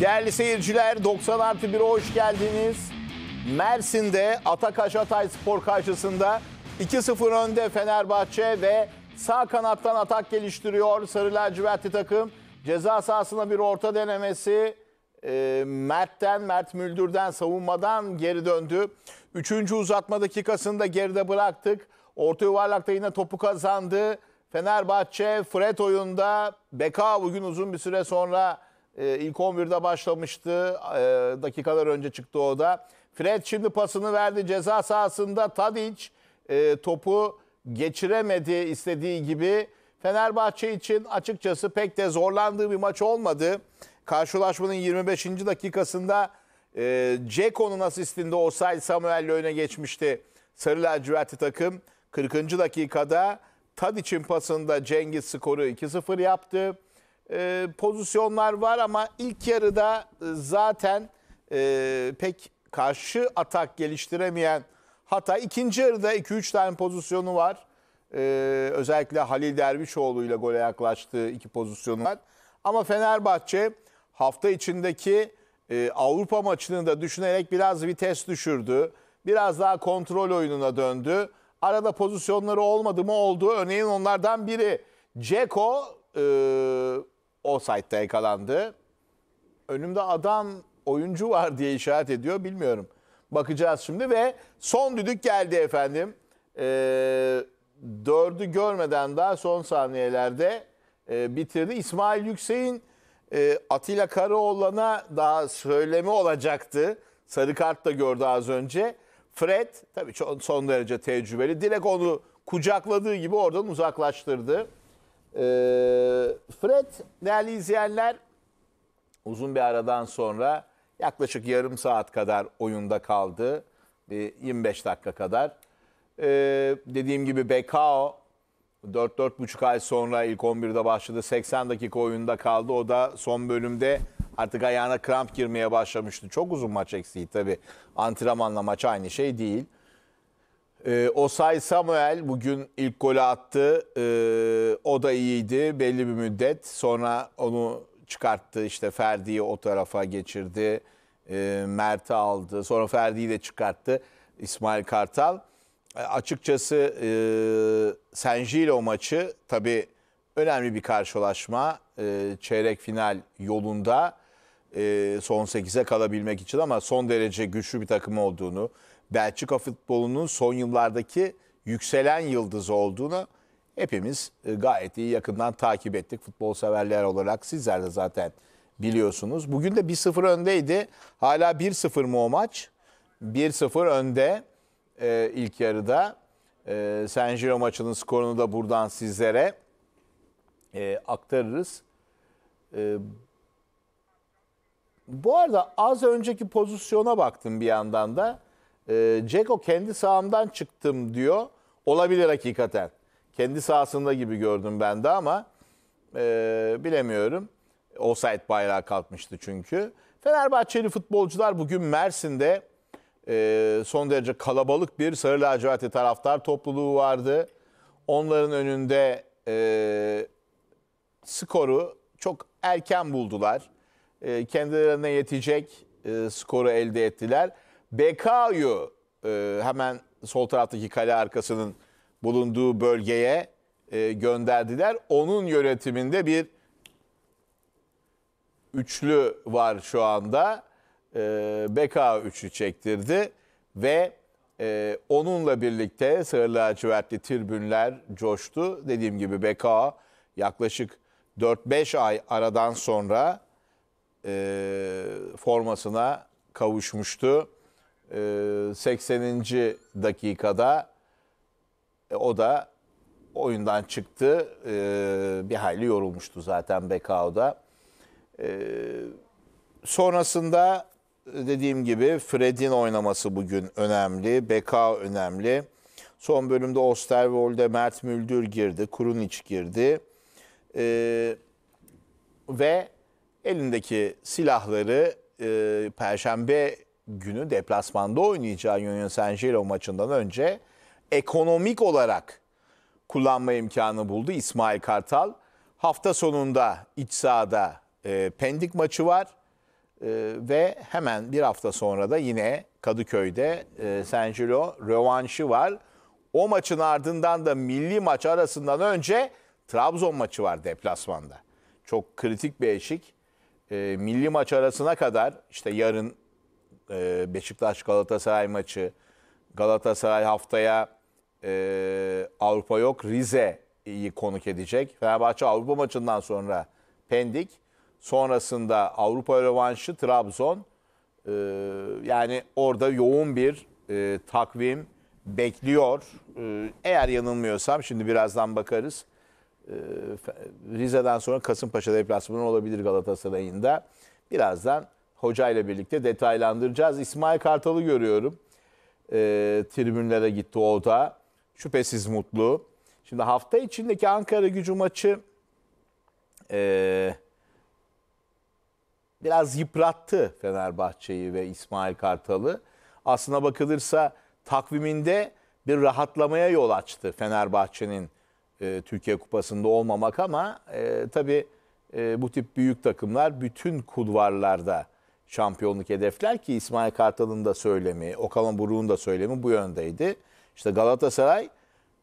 Değerli seyirciler 90 artı 1'e hoş geldiniz. Mersin'de Atakaş Atay Spor karşısında 2-0 önde Fenerbahçe ve sağ kanattan atak geliştiriyor Sarı Lacivertli takım. Ceza sahasına bir orta denemesi e, Mert'ten, Mert Müldür'den savunmadan geri döndü. Üçüncü uzatma dakikasında geride bıraktık. Orta yuvarlakta yine topu kazandı. Fenerbahçe Fred oyunda Beka bugün uzun bir süre sonra e, ilk 11'de başlamıştı. Ee, dakikalar önce çıktı o da. Fred şimdi pasını verdi ceza sahasında. Tadic e, topu geçiremedi istediği gibi. Fenerbahçe için açıkçası pek de zorlandığı bir maç olmadı. Karşılaşmanın 25. dakikasında e, Ceko'nun asistinde Osay Samuel'le öne geçmişti Sarı lacivertli takım. 40. dakikada Tadic'in pasında Cengiz skoru 2-0 yaptı e, pozisyonlar var ama ilk yarıda e, zaten e, pek karşı atak geliştiremeyen hata ikinci yarıda 2-3 tane pozisyonu var. E, özellikle Halil Dervişoğlu ile gole yaklaştığı iki pozisyonu var. Ama Fenerbahçe hafta içindeki e, Avrupa maçını da düşünerek biraz vites düşürdü. Biraz daha kontrol oyununa döndü. Arada pozisyonları olmadı mı oldu. Örneğin onlardan biri. Ceko e, o offside'da yakalandı. Önümde adam oyuncu var diye işaret ediyor bilmiyorum. Bakacağız şimdi ve son düdük geldi efendim. E, dördü görmeden daha son saniyelerde e, bitirdi. İsmail Yüksek'in e, Atilla Karaoğlan'a daha söylemi olacaktı. Sarı kart da gördü az önce. Fred tabii son derece tecrübeli. Direkt onu kucakladığı gibi oradan uzaklaştırdı. Ee, Fred değerli izleyenler uzun bir aradan sonra yaklaşık yarım saat kadar oyunda kaldı. 25 dakika kadar. Ee, dediğim gibi Bekao 4-4,5 ay sonra ilk 11'de başladı. 80 dakika oyunda kaldı. O da son bölümde artık ayağına kramp girmeye başlamıştı. Çok uzun maç eksiği tabii. Antrenmanla maç aynı şey değil. E, Osay Samuel bugün ilk golü attı. E, o da iyiydi belli bir müddet. Sonra onu çıkarttı. işte Ferdi'yi o tarafa geçirdi. E, Mert'i aldı. Sonra Ferdi'yi de çıkarttı. İsmail Kartal. E, açıkçası e, Senji ile o maçı tabii önemli bir karşılaşma. E, çeyrek final yolunda e, son 8'e kalabilmek için ama son derece güçlü bir takım olduğunu Belçika futbolunun son yıllardaki yükselen yıldızı olduğunu hepimiz e, gayet iyi yakından takip ettik futbol severler olarak. Sizler de zaten biliyorsunuz. Bugün de 1-0 öndeydi. Hala 1-0 mu o maç? 1-0 önde e, ilk yarıda. E, San Siro maçının skorunu da buradan sizlere e, aktarırız. E, bu arada az önceki pozisyona baktım bir yandan da. E, Ceko kendi sahamdan çıktım diyor. Olabilir hakikaten. Kendi sahasında gibi gördüm ben de ama e, bilemiyorum. Offside bayrağı kalkmıştı çünkü. Fenerbahçeli futbolcular bugün Mersin'de e, son derece kalabalık bir Sarı Lacivertli taraftar topluluğu vardı. Onların önünde e, skoru çok erken buldular. E, kendilerine yetecek e, skoru elde ettiler. Bekayu e, hemen sol taraftaki kale arkasının bulunduğu bölgeye e, gönderdiler. Onun yönetiminde bir üçlü var şu anda. E, Beka üçlü çektirdi ve e, onunla birlikte sarı lacivertli tribünler coştu. Dediğim gibi Beka yaklaşık 4-5 ay aradan sonra e, formasına kavuşmuştu. 80. Ee, dakikada e, o da oyundan çıktı. Ee, bir hayli yorulmuştu zaten Bekao'da. Ee, sonrasında dediğim gibi Fred'in oynaması bugün önemli. Bekao önemli. Son bölümde Osterwold'e Mert Müldür girdi. Kurunic girdi. ve elindeki silahları e, Perşembe günü deplasmanda oynayacağı Union San Giro maçından önce ekonomik olarak kullanma imkanı buldu İsmail Kartal. Hafta sonunda iç sahada e, Pendik maçı var e, ve hemen bir hafta sonra da yine Kadıköy'de e, San Giro rövanşı var. O maçın ardından da milli maç arasından önce Trabzon maçı var deplasmanda. Çok kritik bir eşik. E, milli maç arasına kadar işte yarın e, Beşiktaş Galatasaray maçı. Galatasaray haftaya e, Avrupa yok Rize'yi konuk edecek. Fenerbahçe Avrupa maçından sonra Pendik. Sonrasında Avrupa rövanşı Trabzon. E, yani orada yoğun bir e, takvim bekliyor. E, eğer yanılmıyorsam şimdi birazdan bakarız. E, Rize'den sonra Kasımpaşa deplasmanı olabilir Galatasaray'ın da. Birazdan Hocayla birlikte detaylandıracağız. İsmail Kartal'ı görüyorum. E, tribünlere gitti o da. Şüphesiz mutlu. Şimdi hafta içindeki Ankara gücü maçı e, biraz yıprattı Fenerbahçe'yi ve İsmail Kartal'ı. Aslına bakılırsa takviminde bir rahatlamaya yol açtı Fenerbahçe'nin e, Türkiye Kupası'nda olmamak ama e, tabii e, bu tip büyük takımlar bütün kulvarlarda şampiyonluk hedefler ki İsmail Kartal'ın da söylemi, Okan Buruk'un da söylemi bu yöndeydi. İşte Galatasaray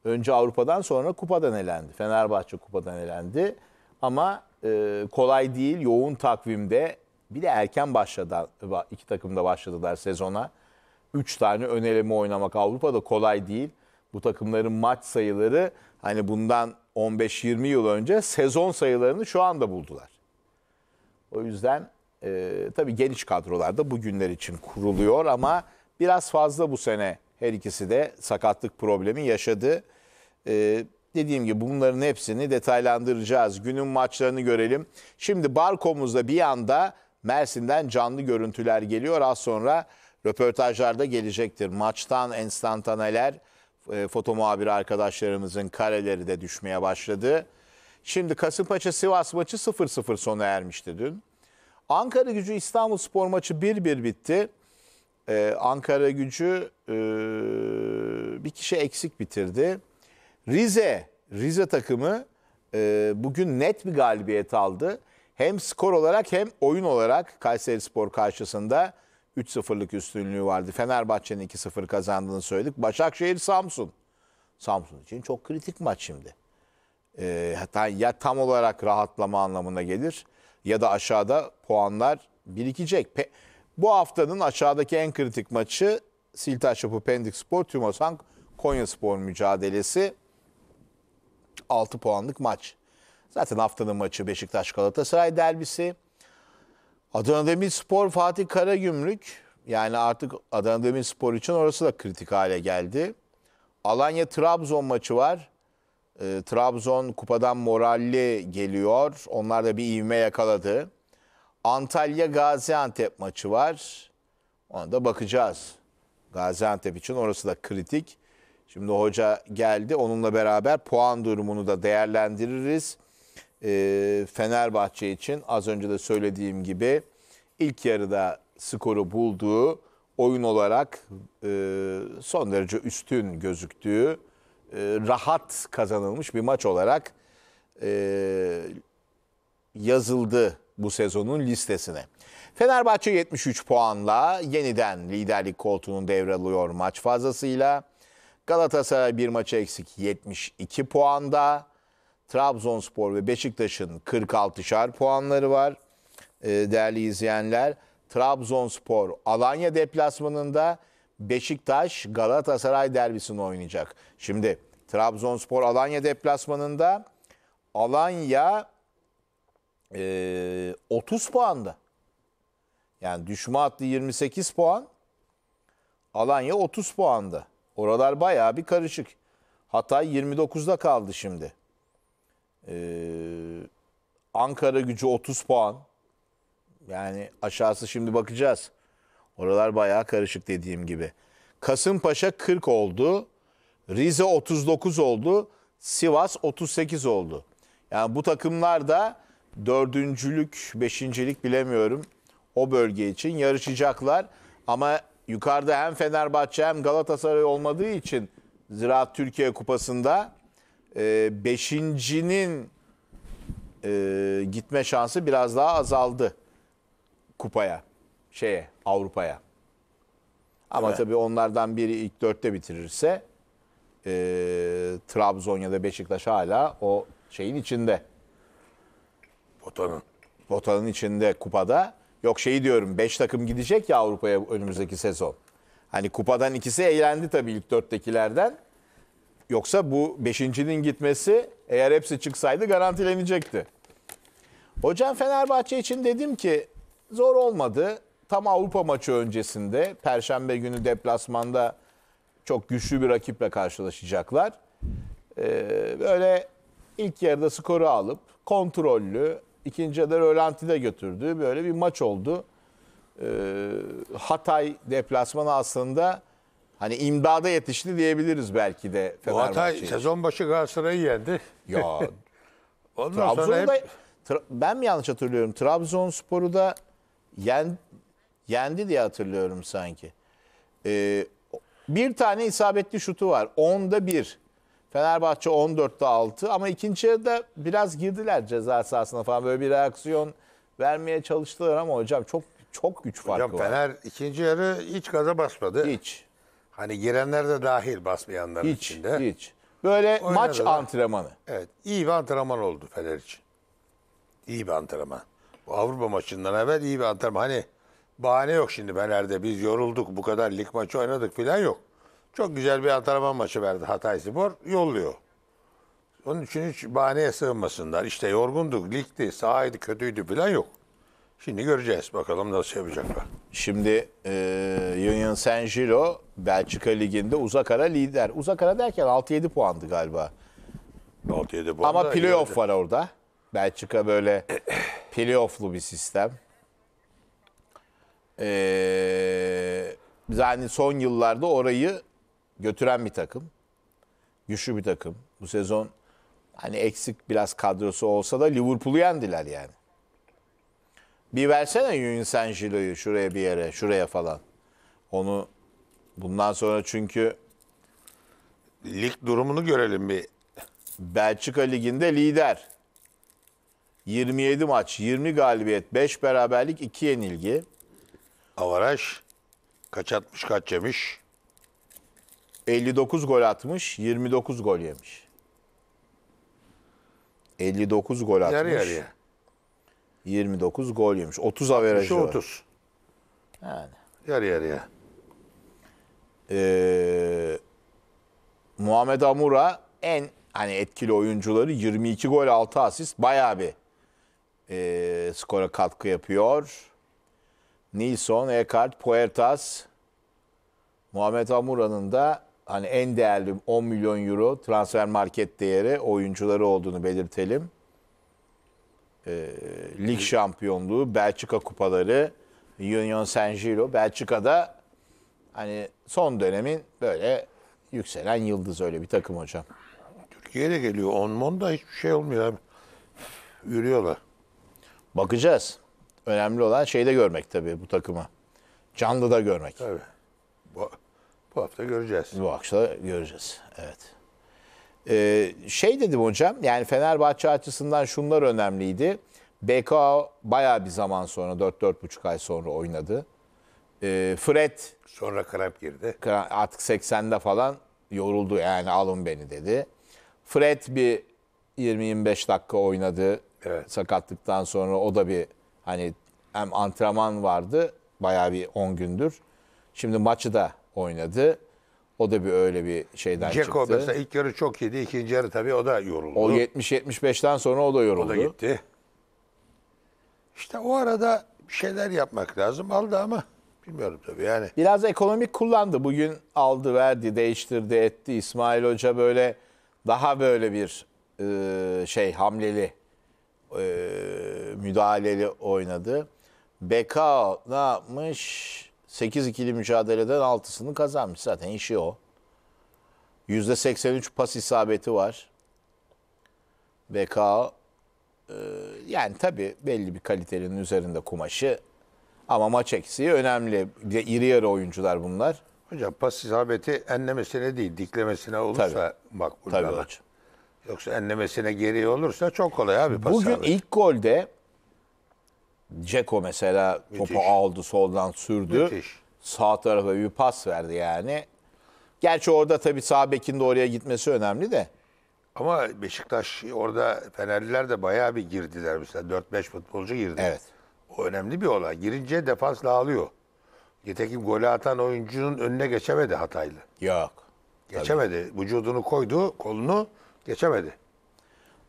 önce Avrupa'dan sonra kupadan elendi. Fenerbahçe kupadan elendi. Ama e, kolay değil, yoğun takvimde bir de erken başladı, iki takım da başladılar sezona. Üç tane öneleme oynamak Avrupa'da kolay değil. Bu takımların maç sayıları hani bundan 15-20 yıl önce sezon sayılarını şu anda buldular. O yüzden e, tabii geniş kadrolarda bugünler için kuruluyor ama biraz fazla bu sene her ikisi de sakatlık problemi yaşadı. E, dediğim gibi bunların hepsini detaylandıracağız. Günün maçlarını görelim. Şimdi Barkomuz'da bir anda Mersin'den canlı görüntüler geliyor. Az sonra röportajlarda gelecektir. Maçtan enstantaneler, e, foto muhabir arkadaşlarımızın kareleri de düşmeye başladı. Şimdi Kasımpaşa Sivas maçı 0-0 sona ermişti dün. Ankara gücü İstanbul Spor maçı 1-1 bitti. Ee, Ankara gücü e, bir kişi eksik bitirdi. Rize, Rize takımı e, bugün net bir galibiyet aldı. Hem skor olarak hem oyun olarak Kayseri Spor karşısında 3-0'lık üstünlüğü vardı. Fenerbahçe'nin 2-0 kazandığını söyledik. Başakşehir, Samsun. Samsun için çok kritik maç şimdi. E, hatta ya tam olarak rahatlama anlamına gelir ya da aşağıda puanlar birikecek. Pe bu haftanın aşağıdaki en kritik maçı Siltaş Yapı Pendik Spor, Tümosank Konya Spor mücadelesi. 6 puanlık maç. Zaten haftanın maçı Beşiktaş Galatasaray derbisi. Adana Demirspor Fatih Karagümrük. Yani artık Adana Demirspor için orası da kritik hale geldi. Alanya Trabzon maçı var. E, Trabzon kupadan moralli geliyor. Onlar da bir ivme yakaladı. Antalya Gaziantep maçı var. Ona da bakacağız. Gaziantep için orası da kritik. Şimdi hoca geldi. Onunla beraber puan durumunu da değerlendiririz. E, Fenerbahçe için az önce de söylediğim gibi ilk yarıda skoru bulduğu oyun olarak e, son derece üstün gözüktüğü e, rahat kazanılmış bir maç olarak e, yazıldı bu sezonun listesine. Fenerbahçe 73 puanla yeniden liderlik koltuğunu devralıyor maç fazlasıyla. Galatasaray bir maçı eksik 72 puanda. Trabzonspor ve Beşiktaş'ın 46'şar puanları var e, değerli izleyenler. Trabzonspor Alanya deplasmanında Beşiktaş Galatasaray derbisini oynayacak. Şimdi Trabzonspor Alanya deplasmanında Alanya e, 30 puanda. Yani düşme hattı 28 puan. Alanya 30 puanda. Oralar bayağı bir karışık. Hatay 29'da kaldı şimdi. Ee, Ankara gücü 30 puan. Yani aşağısı şimdi bakacağız. Oralar bayağı karışık dediğim gibi. Kasımpaşa 40 oldu. Rize 39 oldu. Sivas 38 oldu. Yani bu takımlar da dördüncülük, beşincilik bilemiyorum o bölge için yarışacaklar. Ama yukarıda hem Fenerbahçe hem Galatasaray olmadığı için Ziraat Türkiye Kupası'nda e, beşincinin e, gitme şansı biraz daha azaldı kupaya, şeye, Avrupa'ya. Ama evet. tabii onlardan biri ilk dörtte bitirirse e, Trabzon ya da Beşiktaş hala o şeyin içinde. Botanın, Botanın içinde kupada. Yok şeyi diyorum 5 takım gidecek ya Avrupa'ya önümüzdeki sezon. Hani kupadan ikisi eğlendi tabii ilk dörttekilerden. Yoksa bu beşincinin gitmesi eğer hepsi çıksaydı garantilenecekti. Hocam Fenerbahçe için dedim ki zor olmadı. Tam Avrupa maçı öncesinde Perşembe günü deplasmanda çok güçlü bir rakiple karşılaşacaklar. Ee, böyle ilk yarıda skoru alıp kontrollü, ikinci yarıda rölantide götürdüğü böyle bir maç oldu. Ee, Hatay deplasmanı aslında hani imdada yetişti diyebiliriz belki de Fenerbahçe. Hatay sezon başı Galatasaray'ı yendi. Ya Ondan Trabzon'da sonra hep... ben mi yanlış hatırlıyorum? Trabzonspor'u da yen yendi diye hatırlıyorum sanki. Ee, bir tane isabetli şutu var. 10'da 1. Fenerbahçe 14'te 6 ama ikinci yarıda biraz girdiler ceza sahasına falan böyle bir reaksiyon vermeye çalıştılar ama hocam çok çok güç farkı hocam, var. Fener ikinci yarı hiç gaza basmadı. Hiç. Hani girenler de dahil basmayanlar hiç, içinde. Hiç. Böyle Oynadı maç da. antrenmanı. Evet. iyi bir antrenman oldu Fener için. İyi bir antrenman. Bu Avrupa maçından evvel iyi bir antrenman. Hani bahane yok şimdi Fener'de. Biz yorulduk bu kadar lig maçı oynadık filan yok. Çok güzel bir antrenman maçı verdi Hatay Spor. Yolluyor. Onun için hiç bahaneye sığınmasınlar. İşte yorgunduk, ligdi, sahaydı, kötüydü filan yok. Şimdi göreceğiz bakalım nasıl şey yapacaklar. Şimdi e, Union Saint Giro Belçika Ligi'nde uzak ara lider. Uzak ara derken 6-7 puandı galiba. 6-7 puan Ama da playoff var orada. Belçika böyle playofflu bir sistem. Ee, yani son yıllarda orayı götüren bir takım. Güçlü bir takım. Bu sezon hani eksik biraz kadrosu olsa da Liverpool'u yendiler yani. Bir versene Yun Sanjilo'yu şuraya bir yere, şuraya falan. Onu bundan sonra çünkü lig durumunu görelim bir. Belçika liginde lider. 27 maç, 20 galibiyet, 5 beraberlik, 2 yenilgi. Avaraj kaç atmış kaç yemiş? 59 gol atmış, 29 gol yemiş. 59 gol atmış. Yarı yarıya. 29 gol yemiş. 30 averajı var. 30. Yani. Yarı yarıya. Ee, Muhammed Amura en hani etkili oyuncuları 22 gol 6 asist bayağı bir e, skora katkı yapıyor. Nilsson, Eckhart, Puertas, Muhammed Amura'nın da hani en değerli 10 milyon euro transfer market değeri oyuncuları olduğunu belirtelim. E, lig şampiyonluğu, Belçika kupaları, Union saint Giro, Belçika'da hani son dönemin böyle yükselen yıldız öyle bir takım hocam. Türkiye'ye de geliyor. Onmon'da hiçbir şey olmuyor abi. Yürüyorlar. Bakacağız. Önemli olan şeyi de görmek tabii bu takımı. Canlı da görmek. Tabii. Bu, bu hafta göreceğiz. Bu akşam göreceğiz. Evet. Ee, şey dedim hocam yani Fenerbahçe açısından şunlar önemliydi. BK baya bir zaman sonra 4-4,5 ay sonra oynadı. Ee, Fred sonra kramp girdi. Kramp, artık 80'de falan yoruldu yani alın beni dedi. Fred bir 20-25 dakika oynadı. Evet. Sakatlıktan sonra o da bir Hani hem antrenman vardı bayağı bir 10 gündür. Şimdi maçı da oynadı. O da bir öyle bir şeyden Ceko çıktı. Ceko mesela ilk yarı çok yedi ikinci yarı tabii o da yoruldu. O 70-75'ten sonra o da yoruldu. O da gitti. İşte o arada bir şeyler yapmak lazım. Aldı ama bilmiyorum tabii yani. Biraz ekonomik kullandı. Bugün aldı, verdi, değiştirdi, etti. İsmail Hoca böyle daha böyle bir e, şey hamleli e, müdahaleli oynadı. Beka ne yapmış? 8-2'li mücadeleden 6'sını kazanmış. Zaten işi o. %83 pas isabeti var. Beka e, yani tabii belli bir kalitenin üzerinde kumaşı ama maç eksiği önemli. Bir de iri yarı oyuncular bunlar. Hocam pas isabeti enlemesine değil diklemesine olursa Tabii. bak burada. Tabii hocam. Yoksa enlemesine geriye olursa çok kolay abi pas Bugün abi. ilk golde Ceko mesela Müthiş. topu aldı soldan sürdü. Müthiş. Sağ tarafa bir pas verdi yani. Gerçi orada tabii sağ bekin de oraya gitmesi önemli de. Ama Beşiktaş orada Fenerliler de bayağı bir girdiler mesela 4-5 futbolcu girdi. Evet. O önemli bir olay. Girince defansla ağlıyor. Yetekim golü atan oyuncunun önüne geçemedi Hataylı. Yok. Geçemedi. Tabii. Vücudunu koydu, kolunu Geçemedi.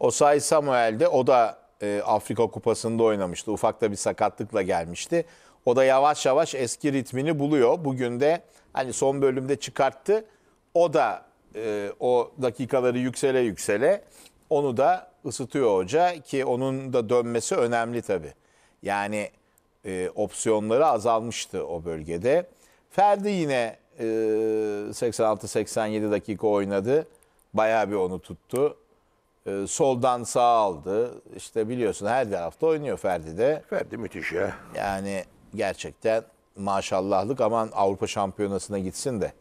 Osay Samuel'de o da e, Afrika Kupası'nda oynamıştı. Ufakta bir sakatlıkla gelmişti. O da yavaş yavaş eski ritmini buluyor. Bugün de hani son bölümde çıkarttı. O da e, o dakikaları yüksele yüksele onu da ısıtıyor hoca ki onun da dönmesi önemli tabii. Yani e, opsiyonları azalmıştı o bölgede. Ferdi yine e, 86-87 dakika oynadı. Bayağı bir onu tuttu. Ee, soldan sağ aldı. İşte biliyorsun her tarafta oynuyor Ferdi de. Ferdi müthiş ya. Yani gerçekten maşallahlık aman Avrupa Şampiyonası'na gitsin de.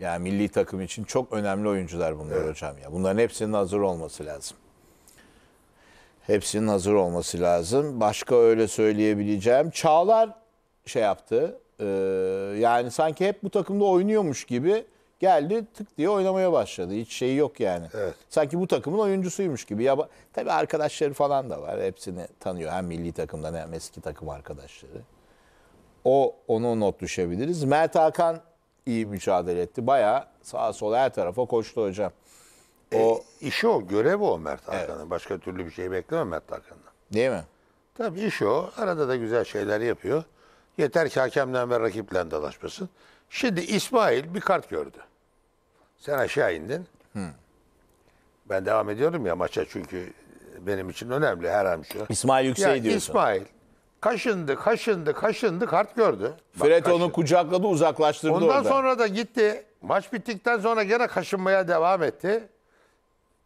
Yani milli takım için çok önemli oyuncular bunlar evet. hocam ya. Bunların hepsinin hazır olması lazım. Hepsinin hazır olması lazım. Başka öyle söyleyebileceğim. Çağlar şey yaptı. E, yani sanki hep bu takımda oynuyormuş gibi Geldi tık diye oynamaya başladı. Hiç şeyi yok yani. Evet. Sanki bu takımın oyuncusuymuş gibi. Ya, tabii arkadaşları falan da var. Hepsini tanıyor. Hem milli takımdan hem eski takım arkadaşları. O onu not düşebiliriz. Mert Hakan iyi mücadele etti. Bayağı sağa sola her tarafa koştu hocam. E, o e, işi o, görev o Mert Hakan'ın. Evet. Başka türlü bir şey bekleme Mert Hakan'dan. Değil mi? Tabii iş o. Arada da güzel şeyler yapıyor. Yeter ki hakemden ve rakiple dalaşmasın. Şimdi İsmail bir kart gördü. Sen aşağı indin. Hı. Ben devam ediyorum ya maça çünkü benim için önemli her an şu. İsmail Yüksel ya, diyorsun. İsmail kaşındı, kaşındı, kaşındı kart gördü. Bak, Fred kaşındı. onu kucakladı uzaklaştırdı Ondan orada. sonra da gitti. Maç bittikten sonra gene kaşınmaya devam etti.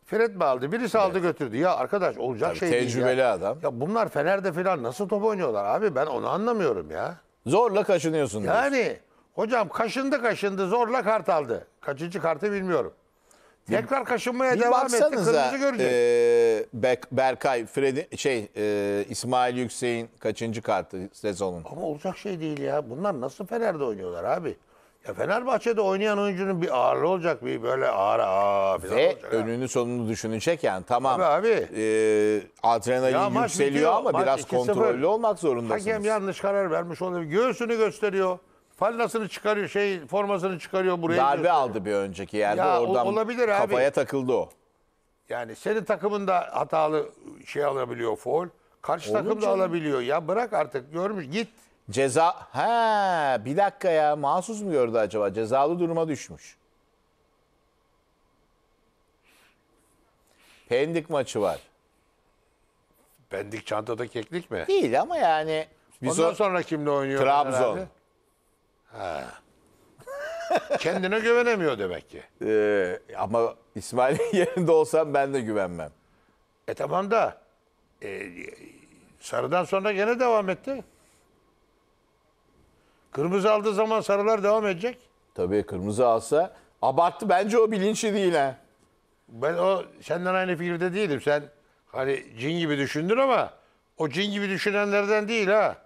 Fred mi aldı? Birisi evet. aldı götürdü. Ya arkadaş olacak Tabii şey değil ya. adam. Ya bunlar Fener'de falan nasıl top oynuyorlar abi ben onu anlamıyorum ya. Zorla kaşınıyorsun. Yani diyorsun. Hocam kaşındı kaşındı zorla kart aldı. Kaçıncı kartı bilmiyorum. Tekrar kaşınmaya bir devam etti. Kırmızı görecek. E, Berkay, Fred'in şey e, İsmail Yüksek'in kaçıncı kartı sezonun? Ama olacak şey değil ya. Bunlar nasıl Fener'de oynuyorlar abi? Ya Fenerbahçe'de oynayan oyuncunun bir ağırlığı olacak bir böyle ağır ağır falan Ve önünü sonunu düşünecek yani tamam. Abi abi. E, adrenalin ya yükseliyor ama biraz kontrollü olmak zorundasınız. Hakem yanlış karar vermiş olabilir. Göğsünü gösteriyor. Falnasını çıkarıyor, şey formasını çıkarıyor buraya. Darbe gösteriyor. aldı bir önceki yerde ya, oradan olabilir abi. kafaya takıldı o. Yani senin takımında hatalı şey alabiliyor foul. Karşı Olur takım da canım. alabiliyor. Ya bırak artık görmüş git. Ceza ha bir dakika ya mahsus mu gördü acaba? Cezalı duruma düşmüş. Pendik maçı var. Bendik çantada keklik mi? Değil ama yani. Biz Ondan o... sonra kimle oynuyor? Trabzon. Herhalde? Kendine güvenemiyor demek ki. Ee, ama İsmail'in yerinde olsam ben de güvenmem. E tamam da e, sarıdan sonra gene devam etti. Kırmızı aldığı zaman sarılar devam edecek. Tabii kırmızı alsa abarttı bence o bilinçli değil ha. Ben o senden aynı fikirde değilim. Sen hani cin gibi düşündün ama o cin gibi düşünenlerden değil ha.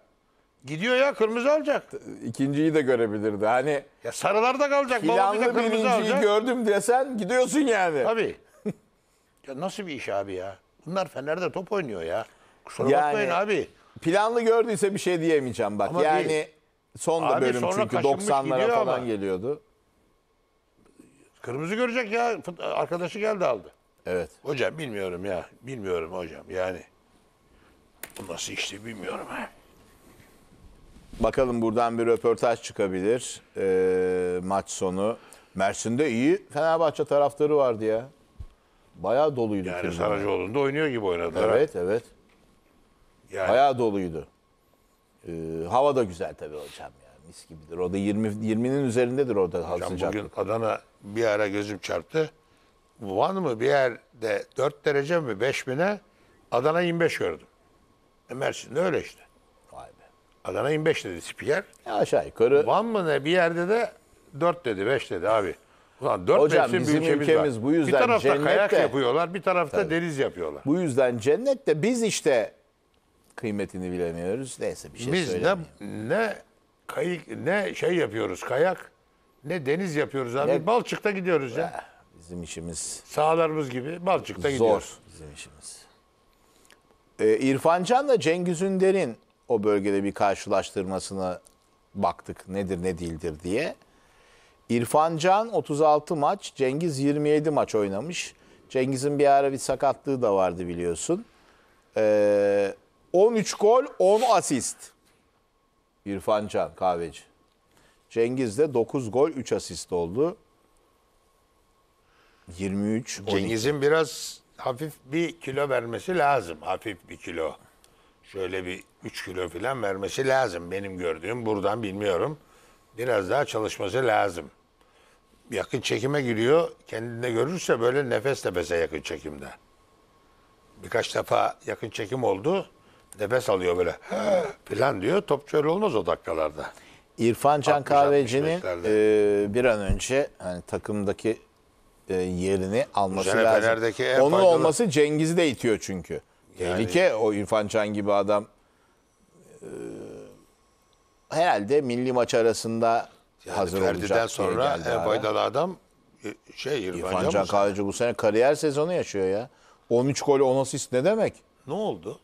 Gidiyor ya kırmızı alacak. İkinciyi de görebilirdi. Hani ya sarılar da kalacak. Planlı Babacık'a kırmızı birinciyi alacak. gördüm desen gidiyorsun yani. Tabii. ya nasıl bir iş abi ya? Bunlar Fener'de top oynuyor ya. Kusura Yani- bakmayın abi. Planlı gördüyse bir şey diyemeyeceğim bak. Ama yani son da bölüm çünkü kaşınmış 90'lara falan ama. geliyordu. Kırmızı görecek ya. Arkadaşı geldi aldı. Evet. Hocam bilmiyorum ya. Bilmiyorum hocam yani. Bu nasıl işti bilmiyorum ha. Bakalım buradan bir röportaj çıkabilir e, maç sonu. Mersin'de iyi Fenerbahçe taraftarı vardı ya. Bayağı doluydu. Yani tribünler. Saracoğlu'nda oynuyor gibi oynadılar. Evet evet. Yani. Bayağı doluydu. Ee, hava da güzel tabii hocam yani mis gibidir. O da 20 20'nin üzerindedir orada hava Hocam sıcaklık. bugün Adana bir ara gözüm çarptı. Van mı bir yerde 4 derece mi 5 mi ne? Adana 25 gördüm. E Mersin'de öyle işte. Adana 25 dedi spiker. Ya aşağı yukarı. Van mı ne bir yerde de 4 dedi 5 dedi abi. Ulan 4 Hocam mevsim bizim ülkemiz, ülkemiz var. bu yüzden bir tarafta kayak de, yapıyorlar bir tarafta tabii. deniz yapıyorlar. Bu yüzden cennet de biz işte kıymetini bilemiyoruz. Neyse bir şey biz ne, ne kayık ne şey yapıyoruz kayak ne deniz yapıyoruz abi. Ne? Balçık'ta gidiyoruz ya. Bizim işimiz. Sağlarımız gibi Balçık'ta Zor gidiyoruz. Zor bizim işimiz. Ee, İrfan Can da Cengiz Ünder'in o bölgede bir karşılaştırmasına baktık nedir ne değildir diye. İrfan Can 36 maç, Cengiz 27 maç oynamış. Cengiz'in bir ara bir sakatlığı da vardı biliyorsun. Ee, 13 gol, 10 asist. İrfan Can kahveci. Cengiz de 9 gol, 3 asist oldu. 23 Cengiz'in biraz hafif bir kilo vermesi lazım. Hafif bir kilo şöyle bir 3 kilo falan vermesi lazım. Benim gördüğüm buradan bilmiyorum. Biraz daha çalışması lazım. Yakın çekime giriyor. Kendinde görürse böyle nefes nefese yakın çekimde. Birkaç defa yakın çekim oldu. Nefes alıyor böyle falan diyor. Top şöyle olmaz o dakikalarda. İrfan Can 60, Kahveci'nin e, bir an önce hani takımdaki e, yerini alması Üzerine lazım. Onun faydalı. olması Cengiz'i de itiyor çünkü. Tehlike yani... o İrfan Can gibi adam. Ee, herhalde milli maç arasında yani hazır Ferdi'den olacak. sonra Erbay'dan adam e, şey İrfan, İrfan Can, Can Kahveci bu sene kariyer sezonu yaşıyor ya. 13 gol 10 asist ne demek? Ne oldu?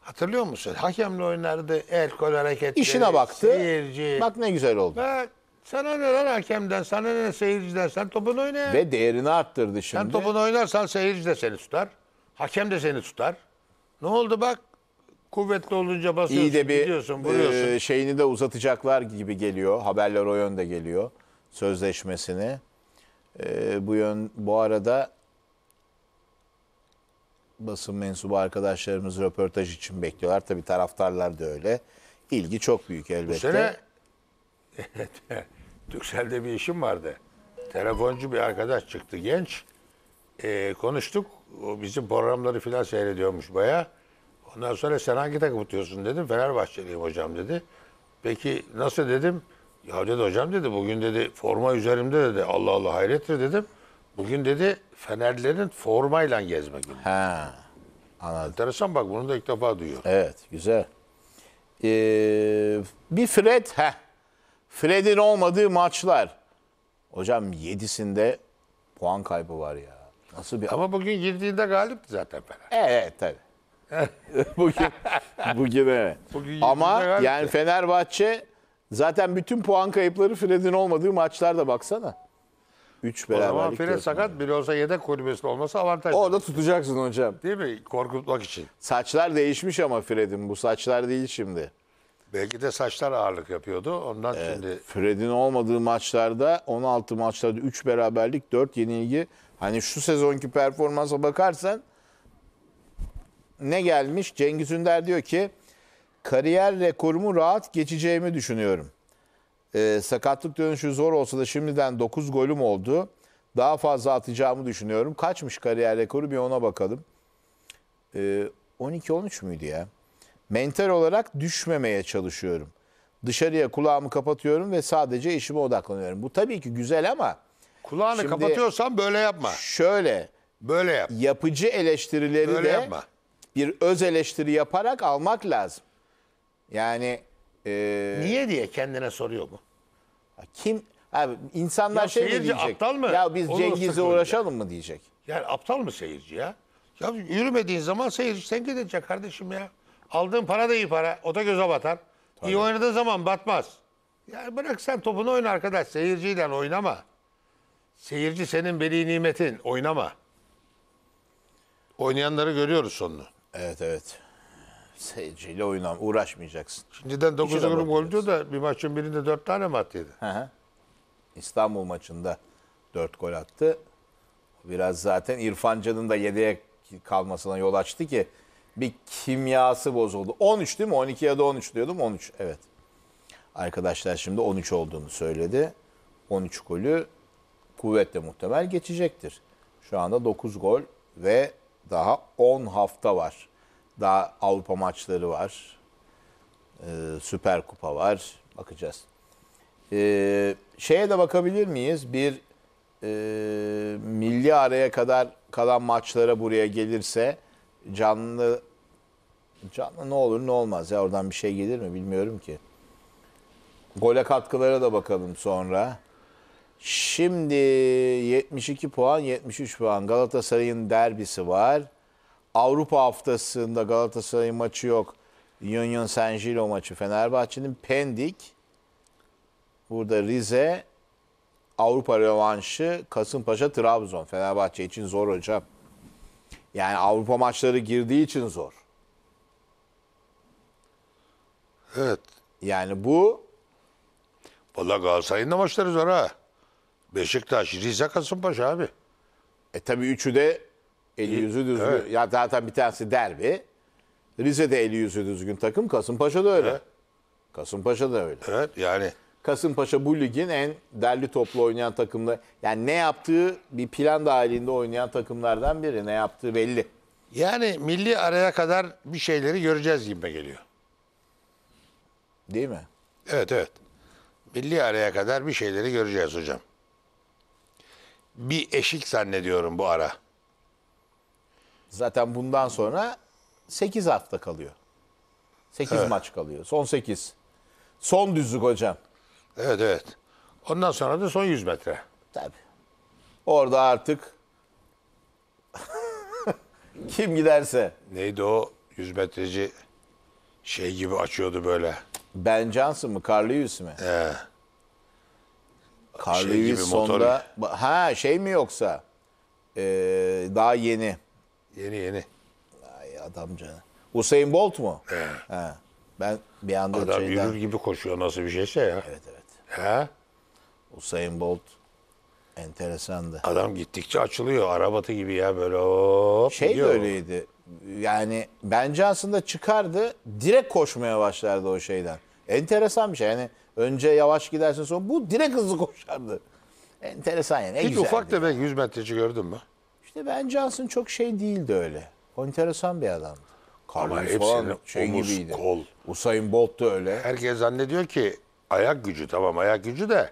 Hatırlıyor musun? Hakemle oynardı, el kol hareketleri, İşine baktı. Seyirci. Bak ne güzel oldu. Ve sana ne lan hakemden, sana ne seyirciden, sen topunu oyna. Ve değerini arttırdı şimdi. Sen topunu oynarsan seyirci de seni tutar. Hakem de seni tutar. Ne oldu bak? Kuvvetli olunca basıyorsun, İyi de bir gidiyorsun, vuruyorsun. e, şeyini de uzatacaklar gibi geliyor. Haberler o yönde geliyor. Sözleşmesini. E, bu yön bu arada basın mensubu arkadaşlarımız röportaj için bekliyorlar. tabi taraftarlar da öyle. İlgi çok büyük elbette. Bu sene Türksel'de bir işim vardı. Telefoncu bir arkadaş çıktı genç. E, konuştuk o bizim programları filan seyrediyormuş baya. Ondan sonra sen hangi takım tutuyorsun dedim. Fenerbahçeliyim hocam dedi. Peki nasıl dedim. Ya dedi hocam dedi bugün dedi forma üzerimde dedi. Allah Allah hayrettir dedim. Bugün dedi Fenerlerin formayla gezme günü. Ha. Anladım. Enteresan bak bunu da ilk defa duyuyor Evet güzel. Ee, bir Fred heh. Fred'in olmadığı maçlar. Hocam yedisinde puan kaybı var ya. Nasıl bir Ama bugün girdiğinde galipti zaten Fener. Evet tabii. bugün bugün evet. Bugün Ama galipti. yani Fenerbahçe zaten bütün puan kayıpları Fred'in olmadığı maçlarda baksana. 3 O zaman Fred sakat bile olsa yedek kulübesinde olması avantaj. Orada tutacaksın hocam. Değil mi? Korkutmak için. Saçlar değişmiş ama Fred'in bu saçlar değil şimdi. Belki de saçlar ağırlık yapıyordu. Ondan şimdi Fred'in olmadığı maçlarda 16 maçlarda 3 beraberlik 4 yenilgi Hani şu sezonki performansa bakarsan ne gelmiş? Cengiz Ünder diyor ki kariyer rekorumu rahat geçeceğimi düşünüyorum. Ee, sakatlık dönüşü zor olsa da şimdiden 9 golüm oldu. Daha fazla atacağımı düşünüyorum. Kaçmış kariyer rekoru bir ona bakalım. Ee, 12-13 müydü ya? Mental olarak düşmemeye çalışıyorum. Dışarıya kulağımı kapatıyorum ve sadece işime odaklanıyorum. Bu tabii ki güzel ama Kulağını Şimdi, kapatıyorsan böyle yapma. Şöyle. Böyle yap. Yapıcı eleştirileri böyle de yapma. bir öz eleştiri yaparak almak lazım. Yani e, niye diye kendine soruyor bu. Kim abi insanlar ya şey mi diyecek? aptal mı? Ya biz Cengiz'le uğraşalım mı diyecek? Yani aptal mı seyirci ya? Ya yürümediğin zaman seyirci sen gidecek kardeşim ya. Aldığın para da iyi para. O da göze batar. Tabii. İyi oynadığın zaman batmaz. Yani bırak sen topunu oyna arkadaş. Seyirciyle oynama. Seyirci senin veli nimetin. Oynama. Oynayanları görüyoruz sonunu. Evet evet. Seyirciyle oynam, uğraşmayacaksın. Şimdiden 9 İşe de grup gol diyor da bir maçın birinde 4 tane mi attıydı? Hı hı. İstanbul maçında 4 gol attı. Biraz zaten İrfan Can'ın da yedeğe kalmasına yol açtı ki bir kimyası bozuldu. 13 değil mi? 12 ya da 13 diyordum. 13 evet. Arkadaşlar şimdi 13 olduğunu söyledi. 13 golü kuvvetle muhtemel geçecektir. Şu anda 9 gol ve daha 10 hafta var. Daha Avrupa maçları var. Ee, Süper Kupa var. Bakacağız. Ee, şeye de bakabilir miyiz? Bir e, milli araya kadar kalan maçlara buraya gelirse canlı canlı ne olur ne olmaz ya oradan bir şey gelir mi bilmiyorum ki. Gole katkılara da bakalım sonra. Şimdi 72 puan, 73 puan. Galatasaray'ın derbisi var. Avrupa haftasında Galatasaray maçı yok. Union San Giro maçı Fenerbahçe'nin Pendik. Burada Rize Avrupa revanşı Kasımpaşa Trabzon. Fenerbahçe için zor hocam. Yani Avrupa maçları girdiği için zor. Evet. Yani bu Vallahi Galatasaray'ın da maçları zor ha. Beşiktaş, Rize, Kasımpaşa abi. E tabii üçü de eli yüzü düzgün. Evet. Ya zaten bir tanesi derbi. de eli yüzü düzgün takım. Kasımpaşa da öyle. Evet. Kasımpaşa da öyle. Evet yani. Kasımpaşa bu ligin en derli toplu oynayan takımda. Yani ne yaptığı bir plan dahilinde oynayan takımlardan biri. Ne yaptığı belli. Yani milli araya kadar bir şeyleri göreceğiz gibi geliyor. Değil mi? Evet evet. Milli araya kadar bir şeyleri göreceğiz hocam bir eşik zannediyorum bu ara. Zaten bundan sonra 8 hafta kalıyor. 8 Evet. maç kalıyor. Son 8. Son düzlük hocam. Evet evet. Ondan sonra da son 100 metre. Tabii. Orada artık kim giderse. Neydi o 100 metreci şey gibi açıyordu böyle. Ben Johnson mı? Carl Lewis mi? He. Carl şey gibi, sonda... Ha şey mi yoksa? Ee, daha yeni. Yeni yeni. Ay adamca. Usain Bolt mu? He. He. Ben bir anda Adam şeyden... yürür gibi koşuyor nasıl bir şeyse ya. Evet evet. He? Usain Bolt enteresandı. Adam gittikçe açılıyor. Arabatı gibi ya böyle hop Şey gidiyor. de öyleydi. Yani bence aslında çıkardı. Direkt koşmaya başlardı o şeyden. Enteresan bir şey. Yani Önce yavaş gidersin sonra bu direkt hızlı koşardı. Enteresan yani. Hiç ufak da tefek 100 metreci gördün mü? İşte ben Johnson çok şey değildi öyle. O enteresan bir adamdı. Ama falan şey omuz, gibiydi. kol. Usain Bolt da öyle. Herkes zannediyor ki ayak gücü tamam ayak gücü de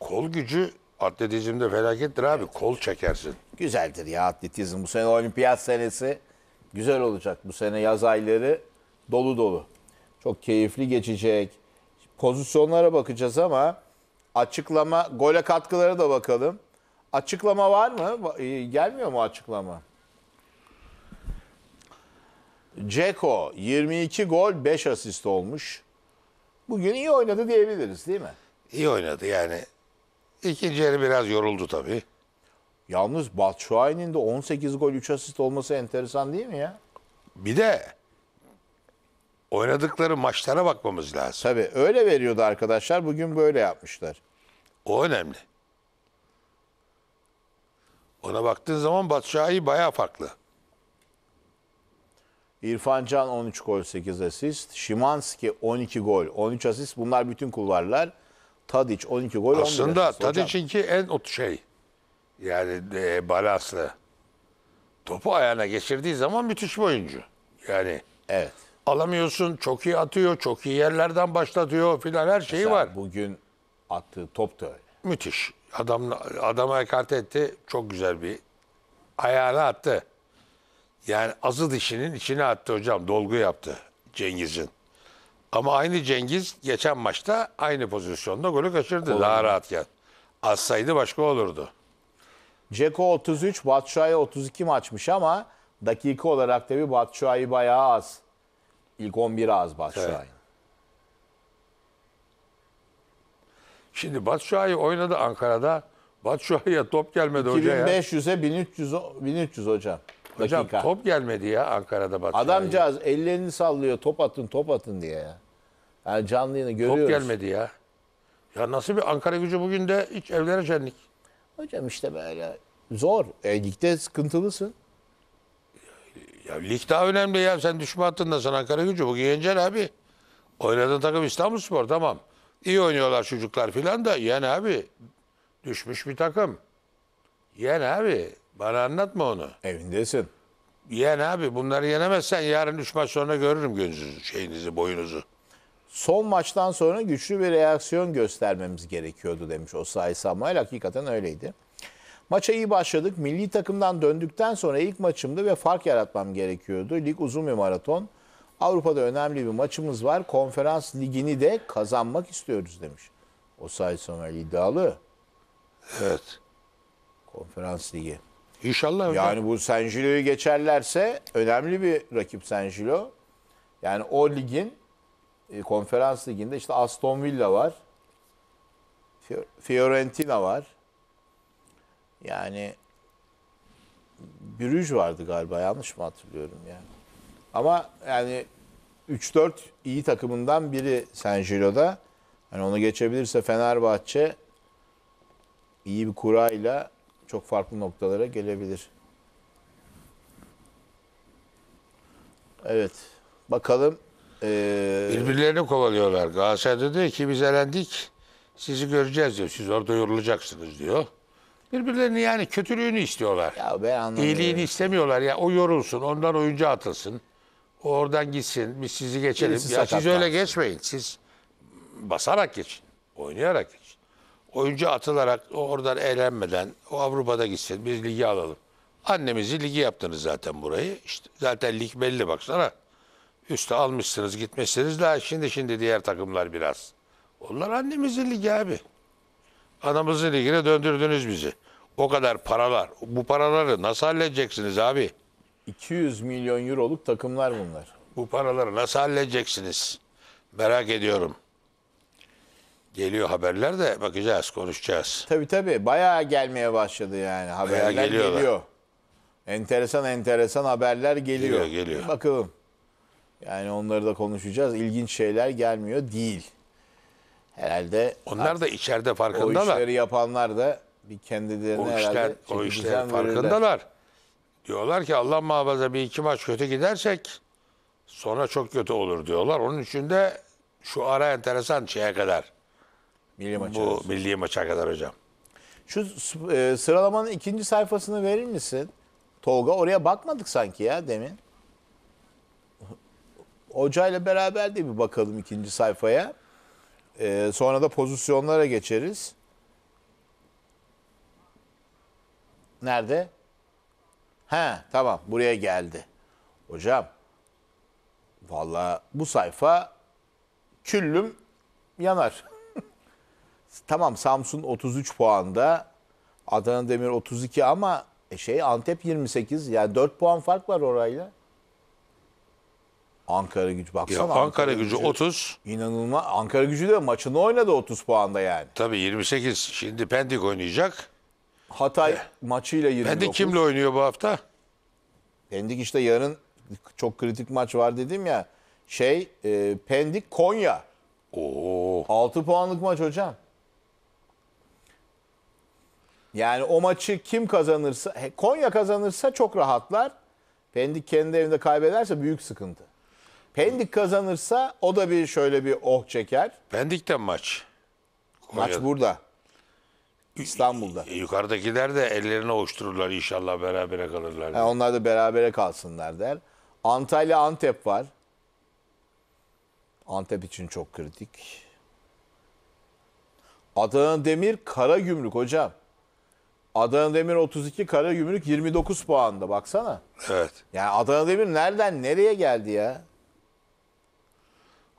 kol gücü atletizmde felakettir abi. Kol çekersin. Güzeldir ya atletizm. Bu sene olimpiyat senesi güzel olacak. Bu sene yaz ayları dolu dolu. Çok keyifli geçecek. Pozisyonlara bakacağız ama açıklama, gole katkılara da bakalım. Açıklama var mı? E, gelmiyor mu açıklama? Ceko 22 gol 5 asist olmuş. Bugün iyi oynadı diyebiliriz değil mi? İyi oynadı yani. İkinci yarı biraz yoruldu tabii. Yalnız Batshuayi'nin de 18 gol 3 asist olması enteresan değil mi ya? Bir de oynadıkları maçlara bakmamız lazım. Tabii öyle veriyordu arkadaşlar. Bugün böyle yapmışlar. O önemli. Ona baktığın zaman Batu Şahin bayağı farklı. İrfan Can 13 gol 8 asist. Şimanski 12 gol 13 asist. Bunlar bütün kulvarlar. Tadiç 12 gol Aslında hocam. Tadic'inki en ot şey. Yani e, balaslı. Topu ayağına geçirdiği zaman müthiş bir oyuncu. Yani Evet alamıyorsun. Çok iyi atıyor, çok iyi yerlerden başlatıyor filan her şeyi Mesela var. Bugün attığı top da öyle. Müthiş. Adam, adama ekarte etti. Çok güzel bir ayağına attı. Yani azı dişinin içine attı hocam. Dolgu yaptı Cengiz'in. Ama aynı Cengiz geçen maçta aynı pozisyonda golü kaçırdı. Olur. Daha rahatken. Azsaydı başka olurdu. Ceko 33, Batshuayi 32 maçmış ama dakika olarak tabii Batshuayi bayağı az. İlk 11'e az Batshuayi. Şimdi Batshuayi oynadı Ankara'da. Batshuayi'ye top gelmedi hoca ya. 2500'e 1300, 1300 hocam. Hocam dakika. top gelmedi ya Ankara'da Batshuayi. Adamcağız ellerini sallıyor top atın top atın diye ya. Yani canlıyını görüyoruz. Top gelmedi ya. Ya nasıl bir Ankara gücü bugün de hiç evlere şenlik. Hocam işte böyle zor. E, ligde sıkıntılısın. Ya lig daha önemli ya. Sen düşme hattındasın Ankara gücü. Bugün yeneceksin abi. Oynadığın takım İstanbul Spor tamam. İyi oynuyorlar çocuklar filan da yen abi. Düşmüş bir takım. Yen abi. Bana anlatma onu. Evindesin. Yen abi. Bunları yenemezsen yarın 3 maç sonra görürüm gözünüzü, şeyinizi, boyunuzu. Son maçtan sonra güçlü bir reaksiyon göstermemiz gerekiyordu demiş o sayı Samuel. Hakikaten öyleydi. Maça iyi başladık. Milli takımdan döndükten sonra ilk maçımdı ve fark yaratmam gerekiyordu. Lig uzun bir maraton. Avrupa'da önemli bir maçımız var. Konferans ligini de kazanmak istiyoruz demiş. O say Somer iddialı. Evet. Konferans ligi. İnşallah. Hocam. Yani bu Senjilo'yu geçerlerse önemli bir rakip Senjilo. Yani o ligin e, konferans liginde işte Aston Villa var. Fiorentina var. Yani Brüj vardı galiba yanlış mı hatırlıyorum yani. Ama yani 3-4 iyi takımından biri San Jiro'da. Hani onu geçebilirse Fenerbahçe iyi bir kurayla çok farklı noktalara gelebilir. Evet. Bakalım. Ee... Birbirlerini kovalıyorlar. Galatasaray dedi ki biz elendik. Sizi göreceğiz diyor. Siz orada yorulacaksınız diyor. Birbirlerini yani kötülüğünü istiyorlar. Ya ben anlamıyorum. İyiliğini istemiyorlar. Ya o yorulsun, ondan oyuncu atılsın. O oradan gitsin, biz sizi geçelim. Birisi ya siz öyle geçmeyin. Siz basarak geçin, oynayarak geçin. Oyuncu atılarak oradan eğlenmeden o Avrupa'da gitsin. Biz ligi alalım. Annemizi ligi yaptınız zaten burayı. İşte zaten lig belli baksana. Üste almışsınız gitmişsiniz daha şimdi şimdi diğer takımlar biraz. Onlar annemizin ligi abi. Anamızın ligine döndürdünüz bizi. O kadar paralar. Bu paraları nasıl halledeceksiniz abi? 200 milyon euroluk takımlar bunlar. Bu paraları nasıl halledeceksiniz? Merak ediyorum. Geliyor haberler de bakacağız, konuşacağız. Tabii tabii. Bayağı gelmeye başladı yani. Haberler geliyor. Enteresan enteresan haberler geliyor. Geliyor, geliyor. Bakalım. Yani onları da konuşacağız. İlginç şeyler gelmiyor değil herhalde Onlar da içeride farkındalar. o işleri yapanlar da bir kendilerine o işler, herhalde şey o çeki işler farkındalar. Diyorlar ki Allah muhafaza bir iki maç kötü gidersek sonra çok kötü olur diyorlar. Onun için de şu ara enteresan şeye kadar. Milli maçı. Bu milli maça kadar hocam. Şu e, sıralamanın ikinci sayfasını verir misin? Tolga oraya bakmadık sanki ya demin. Hocayla beraber de bir bakalım ikinci sayfaya. Ee, sonra da pozisyonlara geçeriz. Nerede? Ha tamam buraya geldi. Hocam valla bu sayfa küllüm yanar. tamam Samsun 33 puanda Adana Demir 32 ama e, şey Antep 28 yani 4 puan fark var orayla. Ankara gücü baksana. Ya, Ankara, Ankara gücü, gücü 30. İnanılmaz. Ankara gücü de maçını oynadı 30 puanda yani. Tabii 28. Şimdi Pendik oynayacak. Hatay eh. maçıyla 29. Pendik kimle oynuyor bu hafta? Pendik işte yarın çok kritik maç var dedim ya. Şey e, Pendik Konya. Oo. 6 puanlık maç hocam. Yani o maçı kim kazanırsa Konya kazanırsa çok rahatlar. Pendik kendi evinde kaybederse büyük sıkıntı. Pendik kazanırsa o da bir şöyle bir oh çeker. Pendik'ten maç. Maç Konya'da. burada. İstanbul'da. Yukarıdakiler de ellerine ovuştururlar inşallah berabere kalırlar. Ha, onlar da berabere kalsınlar der. Antalya Antep var. Antep için çok kritik. Adana Demir Kara Karagümrük hocam. Adana Demir 32, Kara Karagümrük 29 puanda baksana. Evet. Yani Adana Demir nereden nereye geldi ya?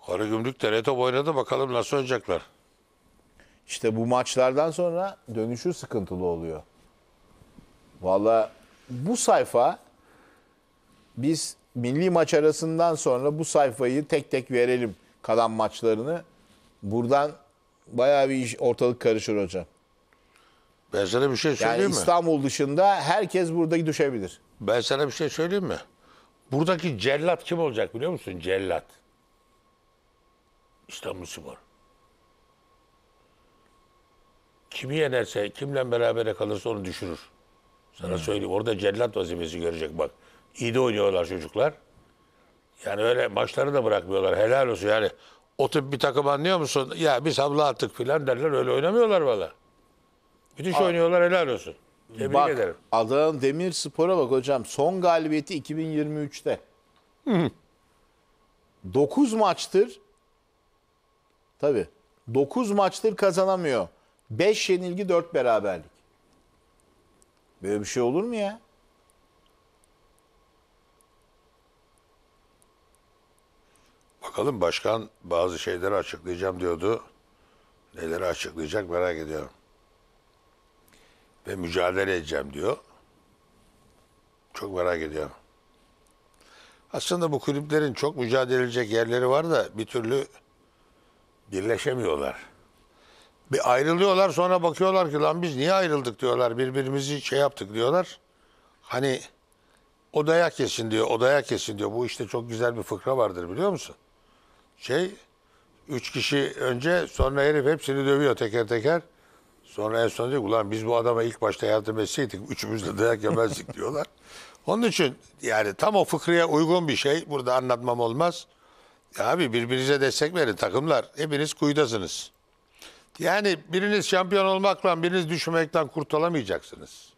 Karagümrük'te de top oynadı bakalım nasıl oynayacaklar. İşte bu maçlardan sonra dönüşü sıkıntılı oluyor. Valla bu sayfa biz milli maç arasından sonra bu sayfayı tek tek verelim kalan maçlarını. Buradan bayağı bir iş, ortalık karışır hocam. Ben sana bir şey söyleyeyim yani mi? İstanbul dışında herkes burada düşebilir. Ben sana bir şey söyleyeyim mi? Buradaki cellat kim olacak biliyor musun? Cellat. İstanbul Spor. Kimi yenerse, kimle beraber kalırsa onu düşürür. Sana hmm. söyleyeyim. Orada cellat vazifesi görecek bak. İyi de oynuyorlar çocuklar. Yani öyle maçları da bırakmıyorlar. Helal olsun yani. O tip bir takım anlıyor musun? Ya biz abla attık filan derler. Öyle oynamıyorlar valla. Müthiş Abi, oynuyorlar helal olsun. Tebrik bak, ederim. Adana Demir Spor'a bak hocam. Son galibiyeti 2023'te. 9 maçtır Tabii. 9 maçtır kazanamıyor. 5 yenilgi 4 beraberlik. Böyle bir şey olur mu ya? Bakalım başkan bazı şeyleri açıklayacağım diyordu. Neleri açıklayacak merak ediyorum. Ve mücadele edeceğim diyor. Çok merak ediyorum. Aslında bu kulüplerin çok mücadele edecek yerleri var da bir türlü birleşemiyorlar. Bir ayrılıyorlar sonra bakıyorlar ki lan biz niye ayrıldık diyorlar. Birbirimizi şey yaptık diyorlar. Hani odaya kesin diyor, odaya kesin diyor. Bu işte çok güzel bir fıkra vardır biliyor musun? Şey, üç kişi önce sonra herif hepsini dövüyor teker teker. Sonra en son diyor ulan biz bu adama ilk başta yardım etseydik üçümüz de dayak yemezdik diyorlar. Onun için yani tam o fıkraya uygun bir şey. Burada anlatmam olmaz. Abi birbirinize destek verin takımlar. Hepiniz kuyudasınız. Yani biriniz şampiyon olmakla biriniz düşmekten kurtulamayacaksınız.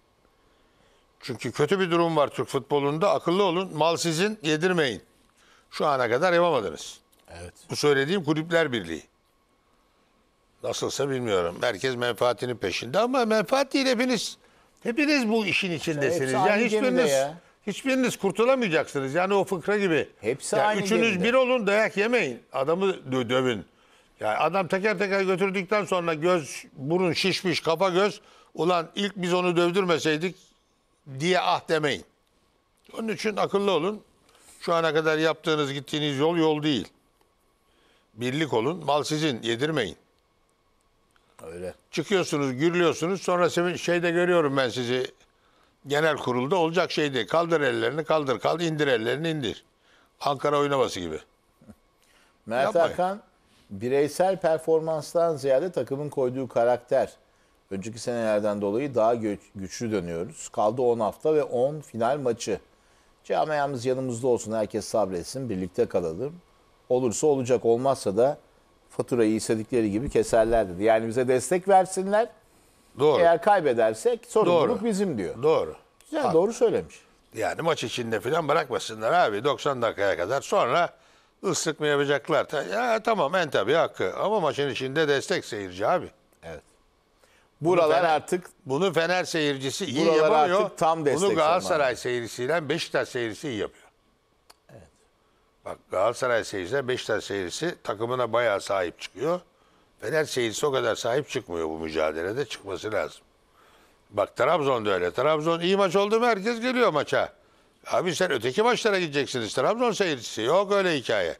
Çünkü kötü bir durum var Türk futbolunda. Akıllı olun. Mal sizin yedirmeyin. Şu ana kadar yapamadınız. Evet. Bu söylediğim Kulüpler Birliği. Nasılsa bilmiyorum. Herkes menfaatinin peşinde ama menfaat değil hepiniz. Hepiniz bu işin içindesiniz. Hepsi yani hiçbiriniz ya hiçbiriniz kurtulamayacaksınız. Yani o fıkra gibi. Hepsi yani aynı Üçünüz gemide. bir olun dayak yemeyin. Adamı dö- dövün. Yani adam teker teker götürdükten sonra göz, burun şişmiş, kafa göz. Ulan ilk biz onu dövdürmeseydik diye ah demeyin. Onun için akıllı olun. Şu ana kadar yaptığınız gittiğiniz yol yol değil. Birlik olun. Mal sizin. Yedirmeyin. Öyle. Çıkıyorsunuz, gürlüyorsunuz. Sonra sevin- şeyde görüyorum ben sizi genel kurulda olacak şey değil. Kaldır ellerini kaldır, kaldır indir ellerini indir. Ankara oynaması gibi. Mert Yapmayın. Hakan bireysel performanstan ziyade takımın koyduğu karakter. Önceki senelerden dolayı daha güçlü dönüyoruz. Kaldı 10 hafta ve 10 final maçı. Camiamız yanımızda olsun, herkes sabretsin, birlikte kalalım. Olursa olacak, olmazsa da faturayı istedikleri gibi keserlerdi. Yani bize destek versinler Doğru. Eğer kaybedersek sorumluluk Doğru. bizim diyor. Doğru. Güzel Haklı. doğru söylemiş. Yani maç içinde falan bırakmasınlar abi 90 dakikaya kadar. Sonra ıslıkma yapacaklar. Ya, tamam en tabii hakkı ama maçın içinde destek seyirci abi. Evet. Buralar Fener- artık Bunu Fener seyircisi iyi yapıyor. Buralar artık tam destek Bunu Galatasaray seyircisiyle Beşiktaş seyircisi iyi yapıyor. Evet. Bak Galatasaray seyircisi, Beşiktaş seyircisi takımına bayağı sahip çıkıyor. Fener seyircisi o kadar sahip çıkmıyor bu mücadelede. Çıkması lazım. Bak Trabzon da öyle. Trabzon iyi maç oldu mu herkes geliyor maça. Abi sen öteki maçlara gideceksiniz. Trabzon seyircisi. Yok öyle hikaye.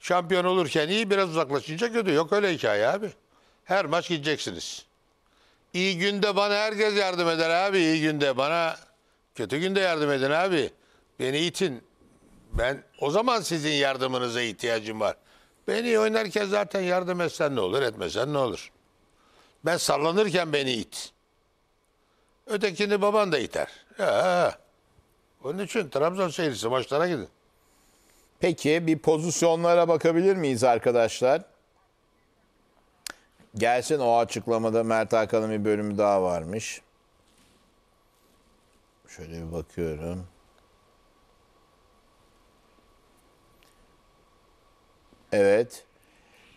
Şampiyon olurken iyi biraz uzaklaşınca kötü. Yok öyle hikaye abi. Her maç gideceksiniz. İyi günde bana herkes yardım eder abi. İyi günde bana kötü günde yardım edin abi. Beni itin. Ben o zaman sizin yardımınıza ihtiyacım var. Beni oynarken zaten yardım etsen ne olur, etmesen ne olur. Ben sallanırken beni it. Ötekini baban da iter. Ya. Onun için Trabzon seyircisi maçlara gidin. Peki bir pozisyonlara bakabilir miyiz arkadaşlar? Gelsin o açıklamada Mert Hakan'ın bir bölümü daha varmış. Şöyle bir bakıyorum. Evet.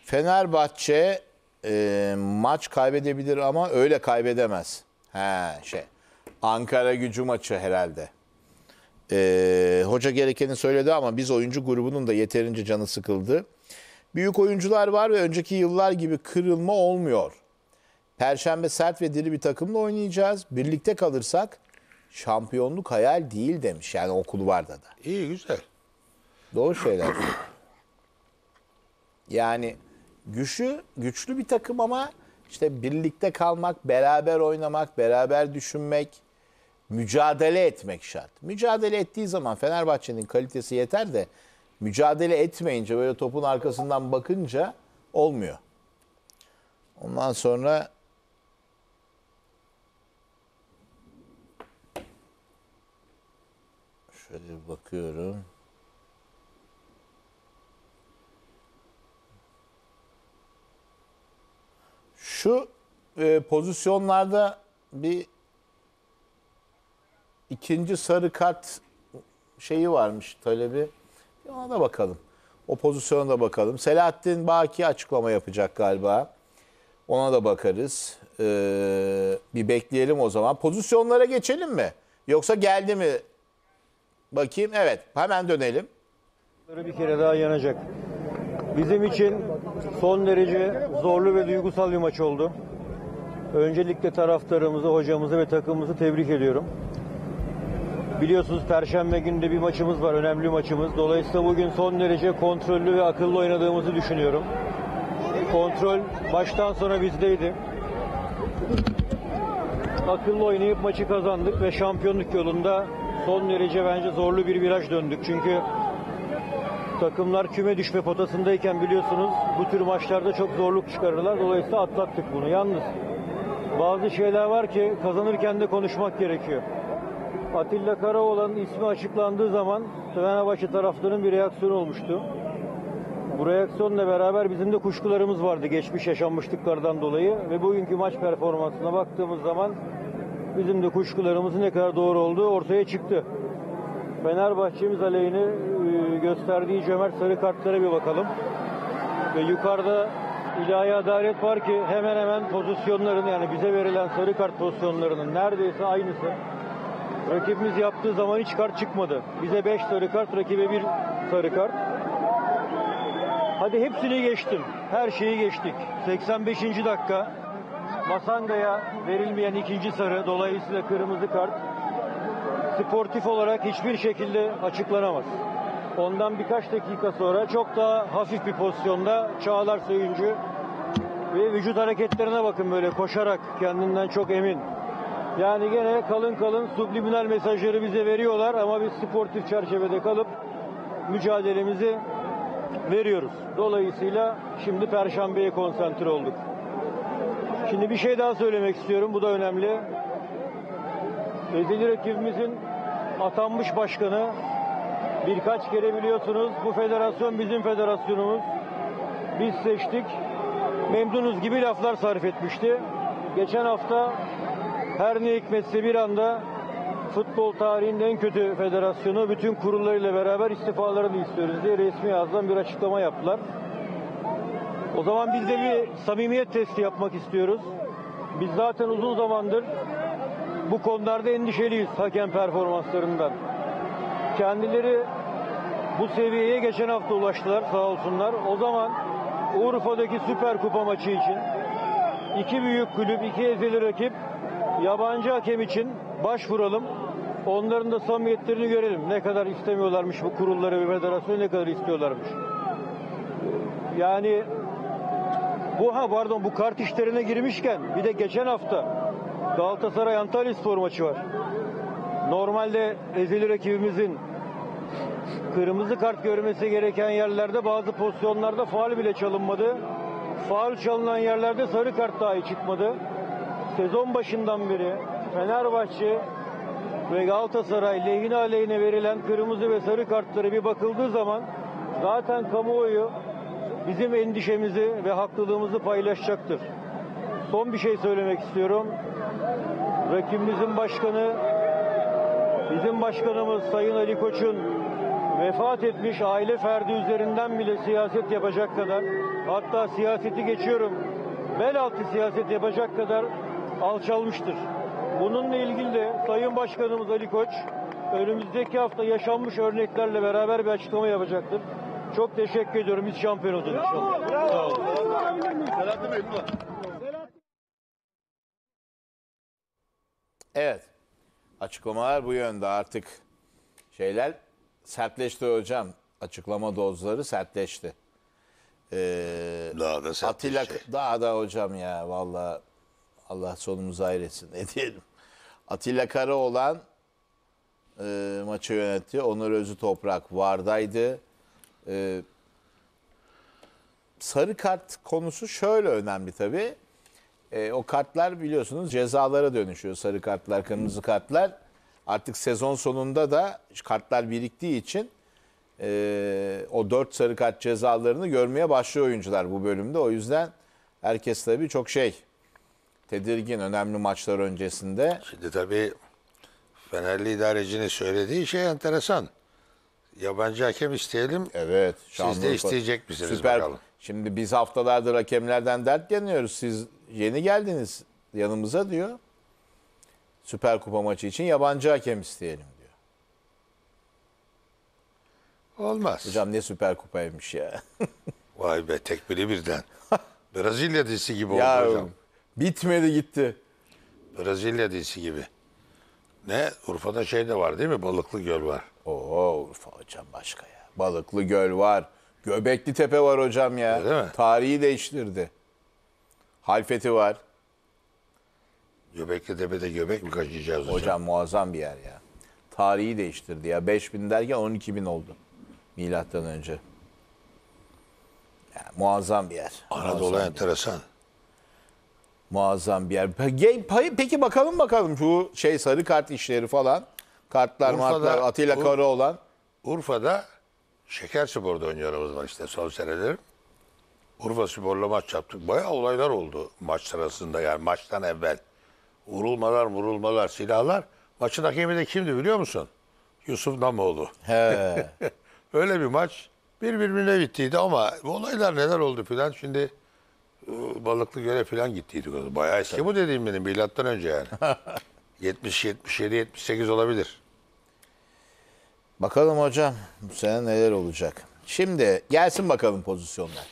Fenerbahçe e, maç kaybedebilir ama öyle kaybedemez. He şey. Ankara gücü maçı herhalde. E, hoca gerekeni söyledi ama biz oyuncu grubunun da yeterince canı sıkıldı. Büyük oyuncular var ve önceki yıllar gibi kırılma olmuyor. Perşembe sert ve diri bir takımla oynayacağız. Birlikte kalırsak şampiyonluk hayal değil demiş. Yani okulu vardı da. İyi güzel. Doğru şeyler. Yani güçlü güçlü bir takım ama işte birlikte kalmak, beraber oynamak, beraber düşünmek, mücadele etmek şart. Mücadele ettiği zaman Fenerbahçe'nin kalitesi yeter de mücadele etmeyince böyle topun arkasından bakınca olmuyor. Ondan sonra şöyle bakıyorum. e, pozisyonlarda bir ikinci sarı kart şeyi varmış talebi. Ona da bakalım. O pozisyona da bakalım. Selahattin Baki açıklama yapacak galiba. Ona da bakarız. Ee, bir bekleyelim o zaman. Pozisyonlara geçelim mi? Yoksa geldi mi? Bakayım. Evet. Hemen dönelim. Bir kere daha yanacak. Bizim için son derece zorlu ve duygusal bir maç oldu. Öncelikle taraftarımızı, hocamızı ve takımımızı tebrik ediyorum. Biliyorsunuz Perşembe günde bir maçımız var, önemli maçımız. Dolayısıyla bugün son derece kontrollü ve akıllı oynadığımızı düşünüyorum. Kontrol baştan sona bizdeydi. Akıllı oynayıp maçı kazandık ve şampiyonluk yolunda son derece bence zorlu bir viraj döndük. Çünkü takımlar küme düşme potasındayken biliyorsunuz bu tür maçlarda çok zorluk çıkarırlar. Dolayısıyla atlattık bunu. Yalnız bazı şeyler var ki kazanırken de konuşmak gerekiyor. Atilla Karaoğlan'ın ismi açıklandığı zaman Fenerbahçe taraftarının bir reaksiyon olmuştu. Bu reaksiyonla beraber bizim de kuşkularımız vardı geçmiş yaşanmışlıklardan dolayı ve bugünkü maç performansına baktığımız zaman bizim de kuşkularımızın ne kadar doğru olduğu ortaya çıktı. Fenerbahçe'miz aleyhine e, gösterdiği cömert sarı kartlara bir bakalım. Ve yukarıda ilahi adalet var ki hemen hemen pozisyonların yani bize verilen sarı kart pozisyonlarının neredeyse aynısı. Rakibimiz yaptığı zaman hiç kart çıkmadı. Bize 5 sarı kart, rakibe 1 sarı kart. Hadi hepsini geçtim. Her şeyi geçtik. 85. dakika Masanga'ya verilmeyen ikinci sarı dolayısıyla kırmızı kart sportif olarak hiçbir şekilde açıklanamaz. Ondan birkaç dakika sonra çok daha hafif bir pozisyonda Çağlar Söyüncü ve vücut hareketlerine bakın böyle koşarak kendinden çok emin. Yani gene kalın kalın subliminal mesajları bize veriyorlar ama biz sportif çerçevede kalıp mücadelemizi veriyoruz. Dolayısıyla şimdi Perşembe'ye konsantre olduk. Şimdi bir şey daha söylemek istiyorum. Bu da önemli. Ezeli rakibimizin atanmış başkanı Birkaç kere biliyorsunuz bu federasyon bizim federasyonumuz. Biz seçtik. Memnunuz gibi laflar sarf etmişti. Geçen hafta her ne hikmetse bir anda futbol tarihinin en kötü federasyonu bütün kurullarıyla beraber istifalarını istiyoruz diye resmi ağızdan bir açıklama yaptılar. O zaman biz de bir samimiyet testi yapmak istiyoruz. Biz zaten uzun zamandır bu konularda endişeliyiz hakem performanslarından. Kendileri bu seviyeye geçen hafta ulaştılar sağ olsunlar. O zaman Urfa'daki Süper Kupa maçı için iki büyük kulüp, iki ezeli rakip yabancı hakem için başvuralım. Onların da samimiyetlerini görelim. Ne kadar istemiyorlarmış bu kurulları ve federasyonu ne kadar istiyorlarmış. Yani bu ha pardon bu kart işlerine girmişken bir de geçen hafta Galatasaray Antalya spor maçı var. Normalde ezeli rakibimizin Kırmızı kart görmesi gereken yerlerde bazı pozisyonlarda faal bile çalınmadı. Faal çalınan yerlerde sarı kart dahi çıkmadı. Sezon başından beri Fenerbahçe ve Galatasaray lehine aleyhine verilen kırmızı ve sarı kartları bir bakıldığı zaman zaten kamuoyu bizim endişemizi ve haklılığımızı paylaşacaktır. Son bir şey söylemek istiyorum. Rakibimizin başkanı bizim başkanımız Sayın Ali Koç'un vefat etmiş aile ferdi üzerinden bile siyaset yapacak kadar hatta siyaseti geçiyorum bel altı siyaset yapacak kadar alçalmıştır. Bununla ilgili de Sayın Başkanımız Ali Koç önümüzdeki hafta yaşanmış örneklerle beraber bir açıklama yapacaktır. Çok teşekkür ediyorum. Biz şampiyon olacağız Bravo. Selahattin Bey, Evet açıklamalar bu yönde artık şeyler sertleşti hocam. Açıklama dozları sertleşti. Ee, daha da sertleşti. Atilla, daha da hocam ya valla Allah sonumuzu hayretsin ne diyelim. Atilla Karaoğlan e, maçı yönetti. Onur Özü Toprak vardaydı. E, sarı kart konusu şöyle önemli tabii e, o kartlar biliyorsunuz cezalara dönüşüyor. Sarı kartlar, kırmızı kartlar. Artık sezon sonunda da kartlar biriktiği için e, o dört sarı kart cezalarını görmeye başlıyor oyuncular bu bölümde. O yüzden herkes tabii çok şey tedirgin önemli maçlar öncesinde. Şimdi tabii Fenerli idarecinin söylediği şey enteresan. Yabancı hakem isteyelim. Evet. Siz de isteyecek misiniz Süper bakalım. Şimdi biz haftalardır hakemlerden dert yanıyoruz. Siz yeni geldiniz yanımıza diyor. Süper Kupa maçı için yabancı hakem isteyelim diyor. Olmaz. Hocam ne Süper Kupa'ymış ya. Vay be tek biri birden. Brezilya dizisi gibi oldu hocam. Bitmedi gitti. Brezilya dizisi gibi. Ne? Urfa'da şey de var değil mi? Balıklı Göl var. Oo Urfa hocam başka ya. Balıklı Göl var. Göbekli Tepe var hocam ya. Öyle mi? Tarihi değiştirdi. Halfeti var. Göbekli Tepe'de göbek mi kaçacağız hocam? Hocam muazzam bir yer ya. Tarihi değiştirdi ya. 5000 derken 12000 oldu. Milattan önce. Ya, muazzam bir yer. Anadolu muazzam enteresan. Muazzam bir yer. Peki, peki bakalım bakalım şu şey sarı kart işleri falan. Kartlar, Urfa'da, martlar, Atilla Ur- Karaoğlan. Urfa'da Şeker Spor'da oynuyoruz var işte son senedir. Urfa Spor'la maç yaptık. Bayağı olaylar oldu maç sırasında yani maçtan evvel. Vurulmalar, vurulmalar, silahlar. Maçın hakemi de kimdi biliyor musun? Yusuf Namoğlu. He. Öyle bir maç. Birbirine bittiydi ama olaylar neler oldu filan. Şimdi e, balıklı göre filan gittiydi Bayağı eski bu dediğim benim milattan önce yani. 70, 77, 78 olabilir. Bakalım hocam bu sene neler olacak. Şimdi gelsin bakalım pozisyonlar.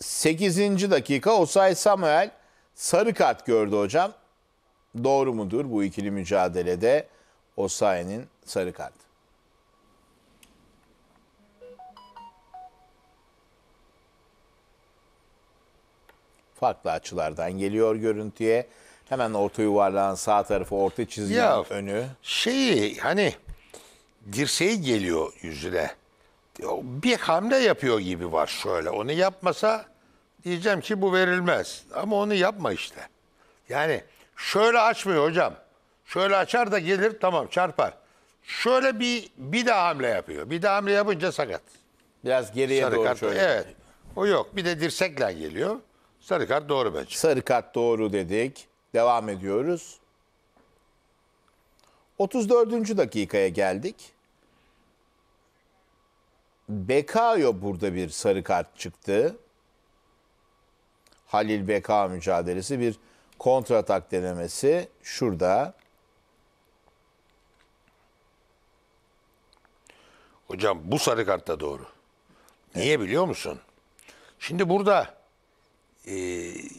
8. dakika Osay Samuel sarı kart gördü hocam. Doğru mudur bu ikili mücadelede Osay'ın sarı kartı? Farklı açılardan geliyor görüntüye. Hemen orta yuvarlağın sağ tarafı orta çizgi önü. Şeyi hani dirseği geliyor yüzüne. Bir hamle yapıyor gibi var şöyle. Onu yapmasa diyeceğim ki bu verilmez. Ama onu yapma işte. Yani şöyle açmıyor hocam. Şöyle açar da gelir tamam çarpar. Şöyle bir bir daha hamle yapıyor. Bir daha hamle yapınca sakat. Biraz geriye Sarı doğru kart. şöyle. Evet. O yok. Bir de dirsekle geliyor. Sarı kart doğru bence. Sarı kart doğru dedik. Devam ediyoruz. 34. dakikaya geldik. Bekayo burada bir sarı kart çıktı. Halil Beka mücadelesi bir kontratak denemesi şurada. Hocam bu sarı kartta doğru. Niye biliyor musun? Şimdi burada e,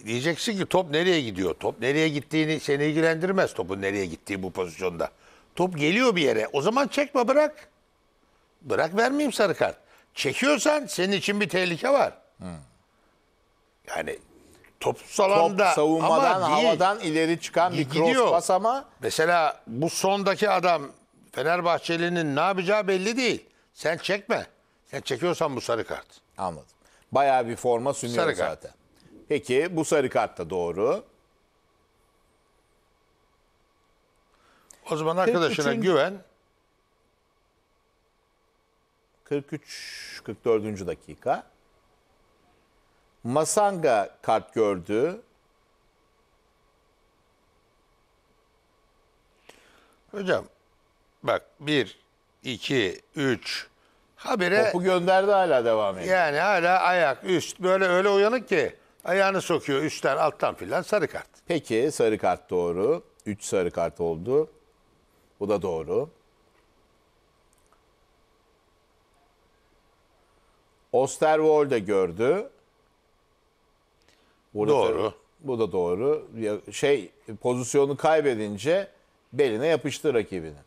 diyeceksin ki top nereye gidiyor? Top nereye gittiğini seni ilgilendirmez topun nereye gittiği bu pozisyonda. Top geliyor bir yere. O zaman çekme bırak. Bırak vermeyeyim sarı kart. Çekiyorsan senin için bir tehlike var. Yani topsal anda top savunmadan ama değil, havadan ileri çıkan bir gidiyor. cross pas ama mesela bu sondaki adam Fenerbahçeli'nin ne yapacağı belli değil. Sen çekme. Sen çekiyorsan bu sarı kart. Anladım. Bayağı bir forma sünüyor zaten. Peki bu sarı kart da doğru. O zaman arkadaşına 43'ün güven. 43 44. dakika. Masanga kart gördü. Hocam bak 1, 2, 3 habire Topu gönderdi hala devam ediyor. yani hala ayak üst böyle öyle uyanık ki Ayağını sokuyor üstten alttan filan sarı kart. Peki sarı kart doğru. 3 sarı kart oldu. Bu da doğru. Osterwold de gördü. Burada doğru. Da, bu da doğru. Şey pozisyonu kaybedince beline yapıştı rakibini.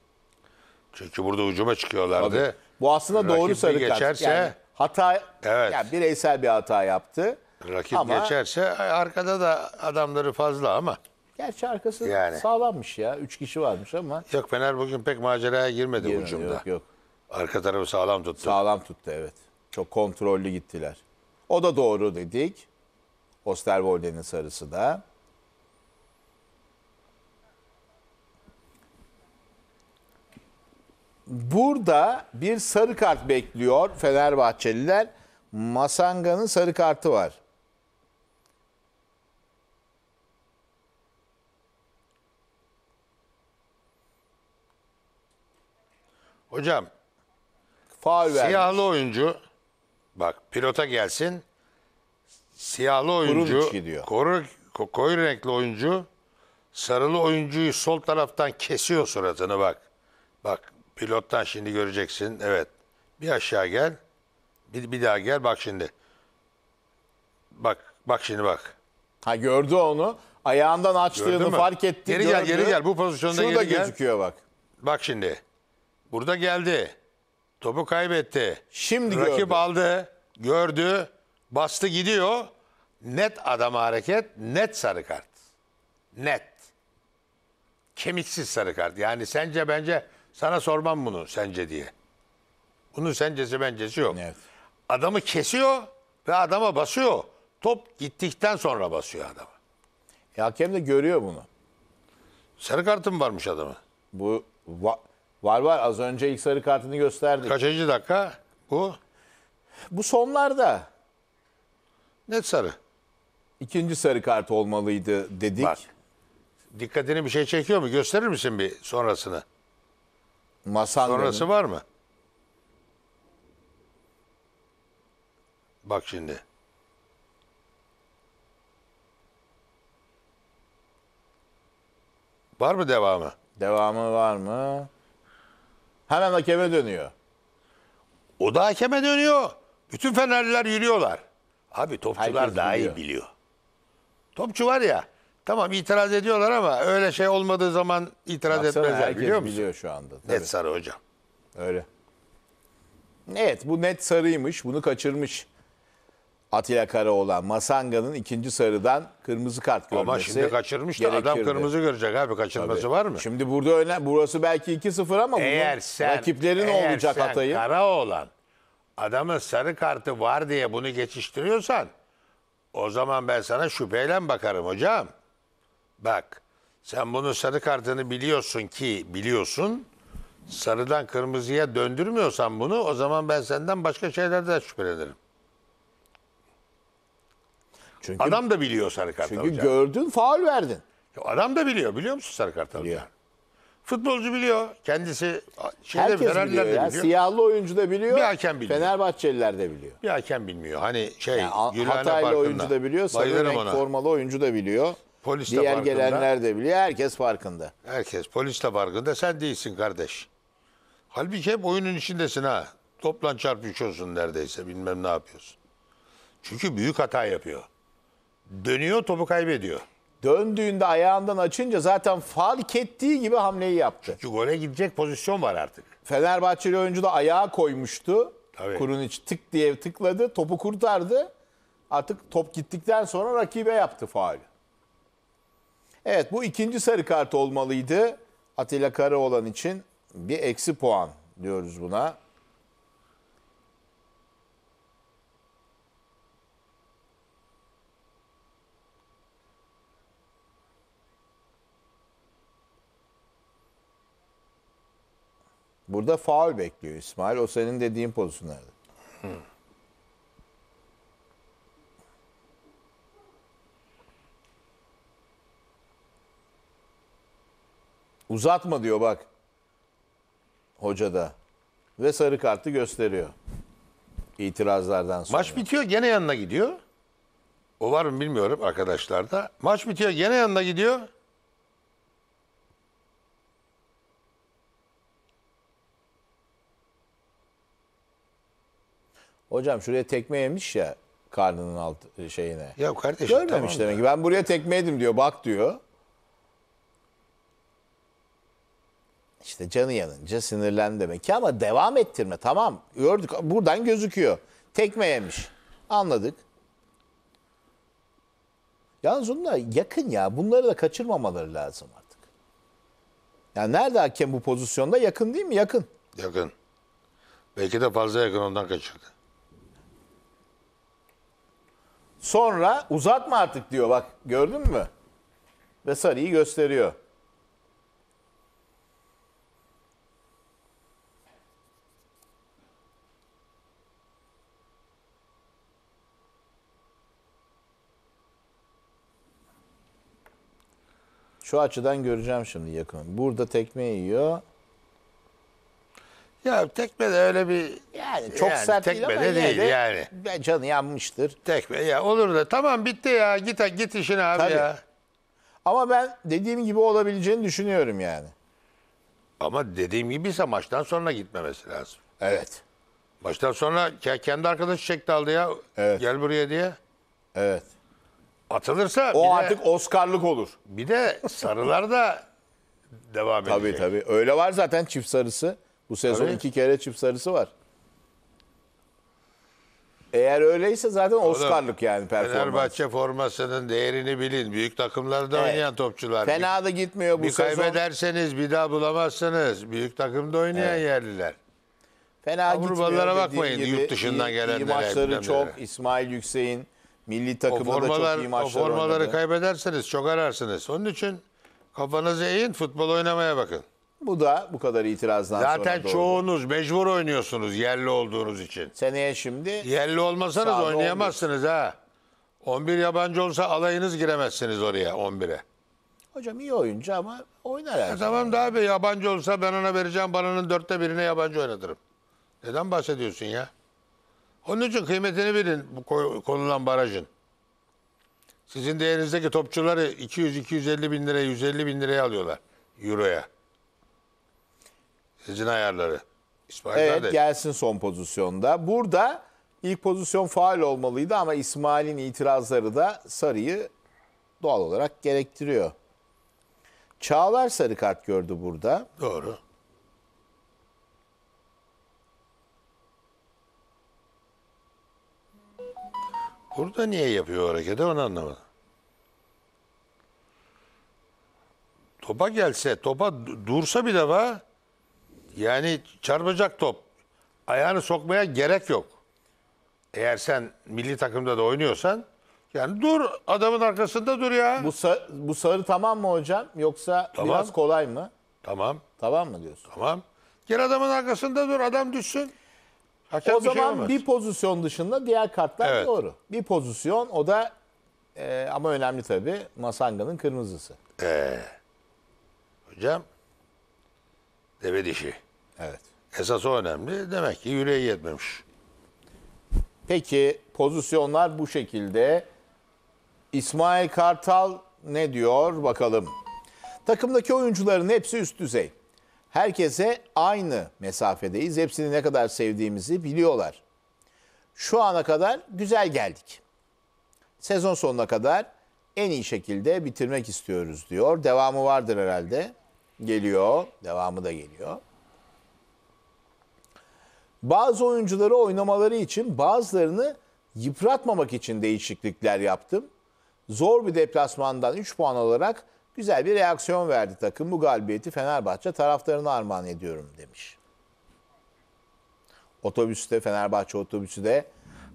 Çünkü burada ucuma çıkıyorlardı. Tabii. Bu aslında Rakip doğru sarı geçerse... kart. Yani hata evet. yani bireysel bir hata yaptı. Rakip Ama- geçerse arkada da adamları fazla ama. Gerçi arkası Yani. sağlammış ya. Üç kişi varmış ama. Yok Fener bugün pek maceraya girmedi Yok, ucumda. Yok yok. Arka tarafı sağlam tuttu. Sağlam tuttu evet. Çok kontrollü gittiler. O da doğru dedik. Osterwolde'nin sarısı da. Burada bir sarı kart bekliyor Fenerbahçeliler. Masanga'nın sarı kartı var. Hocam faul vermiş. Siyahlı oyuncu bak pilota gelsin. Siyahlı oyuncu gidiyor. koru, koyu renkli oyuncu sarılı oyuncuyu sol taraftan kesiyor suratını bak. Bak pilottan şimdi göreceksin. Evet. Bir aşağı gel. Bir, bir daha gel bak şimdi. Bak bak şimdi bak. Ha gördü onu. Ayağından açtığını fark etti. Geri gördü. gel geri gel bu pozisyonda Şurada geri gel. gözüküyor bak. Bak şimdi. Burada geldi. Topu kaybetti. Şimdi Rakip gördü. aldı. Gördü. Bastı gidiyor. Net adam hareket. Net sarı kart. Net. Kemiksiz sarı kart. Yani sence bence sana sormam bunu sence diye. Bunun sencesi bencesi yok. Evet. Adamı kesiyor ve adama basıyor. Top gittikten sonra basıyor adamı. Ya e, hakem de görüyor bunu. Sarı kartı mı varmış adamın? Bu va- Var var az önce ilk sarı kartını gösterdik. Kaçıncı dakika bu? Bu sonlarda. Ne sarı. İkinci sarı kart olmalıydı dedik. Bak. Dikkatini bir şey çekiyor mu? Gösterir misin bir sonrasını? Masanda'nın. Sonrası var mı? Bak şimdi. Var mı devamı? Devamı var mı? Hemen hakeme dönüyor. O da hakeme dönüyor. Bütün Fenerliler yürüyorlar. Abi topçular Herkes daha biliyor. iyi biliyor. Topçu var ya tamam itiraz ediyorlar ama öyle şey olmadığı zaman itiraz Baksana etmezler herkes biliyor musun? biliyor şu anda. Tabii. Net sarı hocam. Öyle. Evet bu net sarıymış bunu kaçırmış. Atilla Karaoğlan Masanga'nın ikinci sarıdan kırmızı kart görmesi Ama şimdi kaçırmış da adam kırmızı görecek abi kaçırması Tabii. var mı? Şimdi burada öyle burası belki 2-0 ama eğer bunun sen, rakiplerin eğer olacak sen hatayı. Karaoğlan adamın sarı kartı var diye bunu geçiştiriyorsan o zaman ben sana şüpheyle bakarım hocam. Bak sen bunun sarı kartını biliyorsun ki biliyorsun sarıdan kırmızıya döndürmüyorsan bunu o zaman ben senden başka şeylerden şüphelenirim. Çünkü, Adam da biliyor sarı kart Çünkü alacağını. gördün faul verdin. Adam da biliyor. Biliyor musun sarı kart alacağını? Biliyor. Futbolcu biliyor. Kendisi şeyde Herkes biliyor, biliyor ya. Siyahlı oyuncu da biliyor. Bir hakem biliyor. Fenerbahçeliler de biliyor. Bir hakem bilmiyor. Hani şey yani, Hataylı oyuncu da biliyor. Sarı renk formalı oyuncu da biliyor. Polis Diğer de farkında. gelenler de biliyor. Herkes farkında. Herkes. Polis de farkında. Sen değilsin kardeş. Halbuki hep oyunun içindesin ha. Toplan çarpışıyorsun neredeyse. Bilmem ne yapıyorsun. Çünkü büyük hata yapıyor. Dönüyor topu kaybediyor. Döndüğünde ayağından açınca zaten fark ettiği gibi hamleyi yaptı. Çünkü gole gidecek pozisyon var artık. Fenerbahçeli oyuncu da ayağa koymuştu. Tabii. Kurun içi tık diye tıkladı. Topu kurtardı. Artık top gittikten sonra rakibe yaptı faali. Evet bu ikinci sarı kart olmalıydı. Atilla Karaoğlan için bir eksi puan diyoruz buna. Burada faul bekliyor İsmail. O senin dediğin pozisyonlarda. Uzatma diyor bak. Hoca da. Ve sarı kartı gösteriyor. İtirazlardan sonra. Maç bitiyor gene yanına gidiyor. O var mı bilmiyorum arkadaşlar da. Maç bitiyor gene yanına gidiyor. Hocam şuraya tekme yemiş ya karnının alt şeyine. Ya kardeşim Görmemiş tamam demek ki. Ben buraya tekme yedim diyor. Bak diyor. İşte canı yanınca sinirlen demek ki ama devam ettirme. Tamam gördük buradan gözüküyor. Tekme yemiş. Anladık. Yalnız onunla yakın ya. Bunları da kaçırmamaları lazım artık. Yani nerede hakem bu pozisyonda? Yakın değil mi? Yakın. Yakın. Belki de fazla yakın ondan kaçırdı. Sonra uzatma artık diyor bak gördün mü? Ve sarıyı gösteriyor. Şu açıdan göreceğim şimdi yakın. Burada tekme yiyor. Ya tekme de öyle bir yani çok yani, sert tekme değil ama de değil de yani. Ben canı yanmıştır. Tekme ya olur da tamam bitti ya git git işine abi Tabii. ya. Ama ben dediğim gibi olabileceğini düşünüyorum yani. Ama dediğim gibi ise maçtan sonra gitmemesi lazım. Evet. Maçtan sonra kendi arkadaşı çekti aldı ya. Evet. Gel buraya diye. Evet. Atılırsa o artık de, Oscar'lık olur. Bir de sarılar da devam edecek. Tabii tabii. Öyle var zaten çift sarısı. Bu sezon Tabii. iki kere çift sarısı var. Eğer öyleyse zaten Oscar'lık yani performans. Fenerbahçe formasının değerini bilin. Büyük takımlarda Evet. oynayan topçular. Fena da gitmiyor bu bir sezon. kaybederseniz bir daha bulamazsınız. Büyük takımda oynayan yerliler. Fena Avrupalılara gitmiyor bakmayın, gibi. yurt dışından iyi, gelenlere, iyi maçları bilenlere. çok. İsmail Yüksek'in milli O takımda da çok iyi formalar, o formaları oynadı. kaybederseniz çok ararsınız. Onun için kafanızı eğin, futbol oynamaya bakın. Bu da bu kadar itirazdan sonra Zaten çoğunuz mecbur oynuyorsunuz yerli olduğunuz için. Seneye şimdi Yerli olmasanız Sağda oynayamazsınız ha. 11 yabancı olsa alayınız giremezsiniz oraya 11'e. hocam iyi oyuncu ama oynar her e Tamam da abi yabancı olsa ben ona vereceğim paranın dörtte birine yabancı oynatırım. Neden bahsediyorsun ya? Onun için kıymetini bilin bu konulan barajın. Sizin değerinizdeki topçuları 200-250 bin liraya, 150 bin liraya alıyorlar euroya. Sizin ayarları. İsmail evet nerede? gelsin son pozisyonda. Burada ilk pozisyon faal olmalıydı ama İsmail'in itirazları da sarıyı doğal olarak gerektiriyor. Çağlar sarı kart gördü burada. Doğru. Burada niye yapıyor hareketi onu anlamadım. Topa gelse, topa dursa bir defa yani çarpacak top. Ayağını sokmaya gerek yok. Eğer sen milli takımda da oynuyorsan yani dur adamın arkasında dur ya. Bu, sa- bu sarı tamam mı hocam yoksa Tamam. biraz kolay mı? Tamam Tamam mı diyorsun? tamam. Gel adamın arkasında dur adam düşsün. Hakem o bir şey zaman yapamaz. bir pozisyon dışında diğer kartlar Evet. doğru. Bir pozisyon o da e, ama önemli tabii Masanga'nın kırmızısı. Ee, Hocam Deve dişi. Evet. Esas o önemli. Demek ki yüreği yetmemiş. Peki pozisyonlar bu şekilde. İsmail Kartal ne diyor bakalım. Takımdaki oyuncuların hepsi üst düzey. Herkese aynı mesafedeyiz. Hepsini ne kadar sevdiğimizi biliyorlar. Şu ana kadar güzel geldik. Sezon sonuna kadar en iyi şekilde bitirmek istiyoruz diyor. Devamı vardır herhalde. Geliyor. Devamı da geliyor. Bazı oyuncuları oynamaları için bazılarını yıpratmamak için değişiklikler yaptım. Zor bir deplasmandan 3 puan alarak güzel bir reaksiyon verdi takım. Bu galibiyeti Fenerbahçe taraftarına armağan ediyorum demiş. Otobüste Fenerbahçe otobüsü de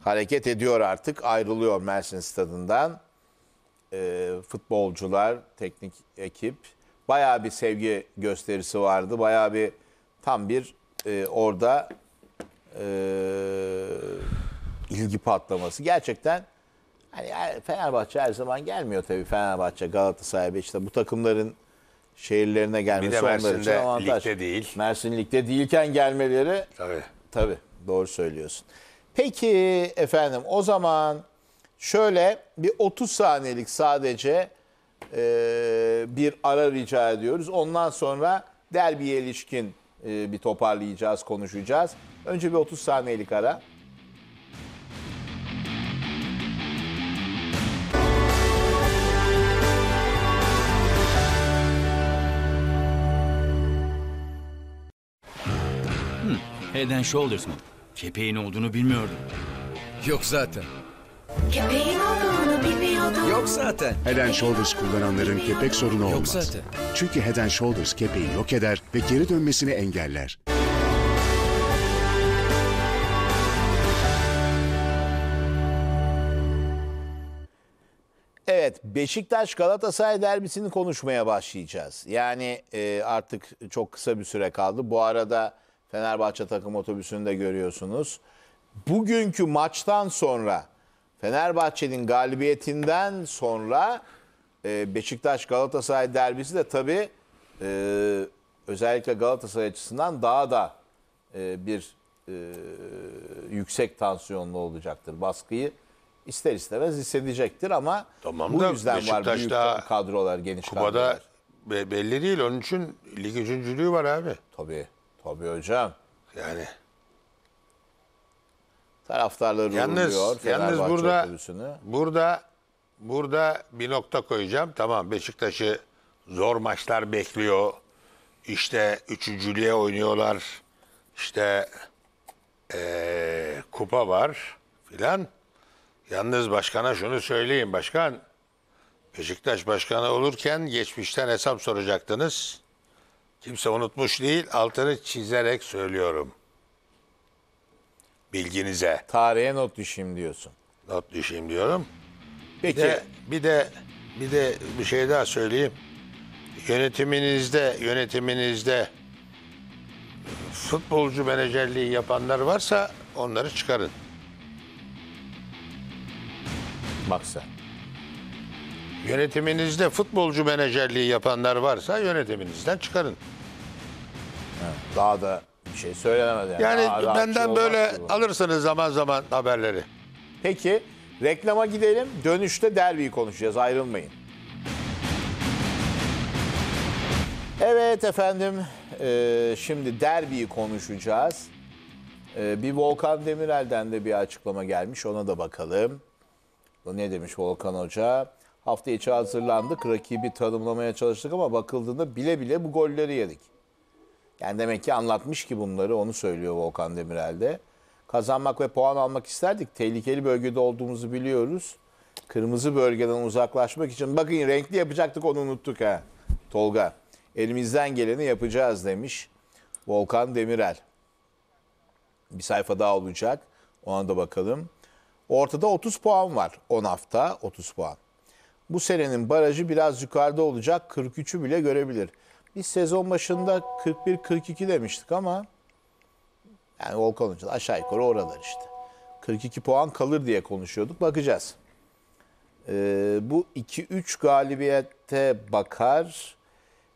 hareket ediyor artık. Ayrılıyor Mersin stadından. E, futbolcular, teknik ekip Bayağı bir sevgi gösterisi vardı. Bayağı bir tam bir e, orada e, ilgi patlaması. Gerçekten hani Fenerbahçe her zaman gelmiyor tabii. Fenerbahçe, Galatasaray, işte bu takımların şehirlerine gelmesi bir de onlar için ligde değil. Mersin ligde değilken gelmeleri. Tabii. Tabii doğru söylüyorsun. Peki efendim o zaman şöyle bir 30 saniyelik sadece e, bir ara rica ediyoruz. Ondan sonra derbiye ilişkin e, bir toparlayacağız, konuşacağız. Önce bir 30 saniyelik ara. Hmm, head and Shoulders mı? Kepeğin olduğunu bilmiyordum. Yok zaten. Kepeğin olduğunu Yok zaten. Head and Shoulders kullananların kepek sorunu Yok olmaz. zaten. Çünkü Head and Shoulders kepeği yok eder ve geri dönmesini engeller. Evet, Beşiktaş Galatasaray derbisini konuşmaya başlayacağız. Yani e, artık çok kısa bir süre kaldı. Bu arada Fenerbahçe takım otobüsünü de görüyorsunuz. Bugünkü maçtan sonra Fenerbahçe'nin galibiyetinden sonra e, Beşiktaş Galatasaray derbisi de tabii e, özellikle Galatasaray açısından daha da e, bir e, yüksek tansiyonlu olacaktır. Baskıyı ister istemez hissedecektir ama tamam bu da, yüzden Beşiktaş var büyük kadrolar, geniş Kuba'da kadrolar. belli değil. Onun için lig üçüncülüğü var abi. Tabii. Tabii hocam. Yani Taraftarları yalnız, uğurluyor yalnız Fenerbahçe burada, Burada, burada bir nokta koyacağım. Tamam Beşiktaş'ı zor maçlar bekliyor. İşte üçüncülüğe oynuyorlar. İşte ee, kupa var filan. Yalnız başkana şunu söyleyeyim başkan. Beşiktaş başkanı olurken geçmişten hesap soracaktınız. Kimse unutmuş değil. Altını çizerek söylüyorum. Bilginize. Tarihe not düşeyim diyorsun. Not düşeyim diyorum. Peki. Bir de bir de bir, de bir şey daha söyleyeyim. Yönetiminizde yönetiminizde futbolcu menajerliği yapanlar varsa onları çıkarın. Bak sen. Yönetiminizde futbolcu menajerliği yapanlar varsa yönetiminizden çıkarın. daha da şey söylenemez yani. Yani Aa, benden böyle gibi. alırsınız zaman zaman haberleri. Peki reklama gidelim. Dönüşte derbiyi konuşacağız. Ayrılmayın. Evet efendim. E, şimdi derbiyi konuşacağız. E, bir Volkan Demirel'den de bir açıklama gelmiş. Ona da bakalım. Ne demiş Volkan Hoca? Hafta içi hazırlandık. Rakibi tanımlamaya çalıştık ama bakıldığında bile bile bu golleri yedik. Yani demek ki anlatmış ki bunları onu söylüyor Volkan Demirel de. Kazanmak ve puan almak isterdik. Tehlikeli bölgede olduğumuzu biliyoruz. Kırmızı bölgeden uzaklaşmak için bakın renkli yapacaktık onu unuttuk ha Tolga. Elimizden geleni yapacağız demiş Volkan Demirel. Bir sayfa daha olacak. Ona da bakalım. Ortada 30 puan var. 10 hafta 30 puan. Bu senenin barajı biraz yukarıda olacak. 43'ü bile görebilir. Biz sezon başında 41-42 demiştik ama yani Volkan Hoca aşağı yukarı oralar işte. 42 puan kalır diye konuşuyorduk. Bakacağız. Ee, bu 2-3 galibiyette bakar.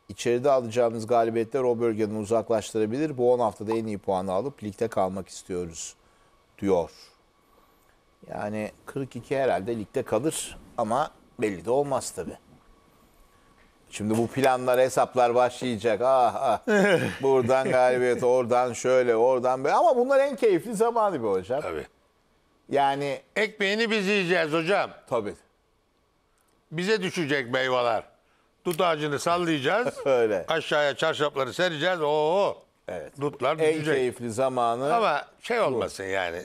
İçeride alacağımız galibiyetler o bölgenin uzaklaştırabilir. Bu 10 haftada en iyi puanı alıp ligde kalmak istiyoruz diyor. Yani 42 herhalde ligde kalır ama belli de olmaz tabii. Şimdi bu planlar, hesaplar başlayacak. Ah ah. Buradan galibiyet, oradan şöyle, oradan böyle. Ama bunlar en keyifli zamanı bir hocam. Tabii. Yani Ekmeğini biz yiyeceğiz hocam. tabii Bize düşecek meyveler. Dut ağacını sallayacağız. öyle. Aşağıya çarşafları sereceğiz. Oo. Evet. Dutlar En düşecek. keyifli zamanı Ama şey olmasın yani.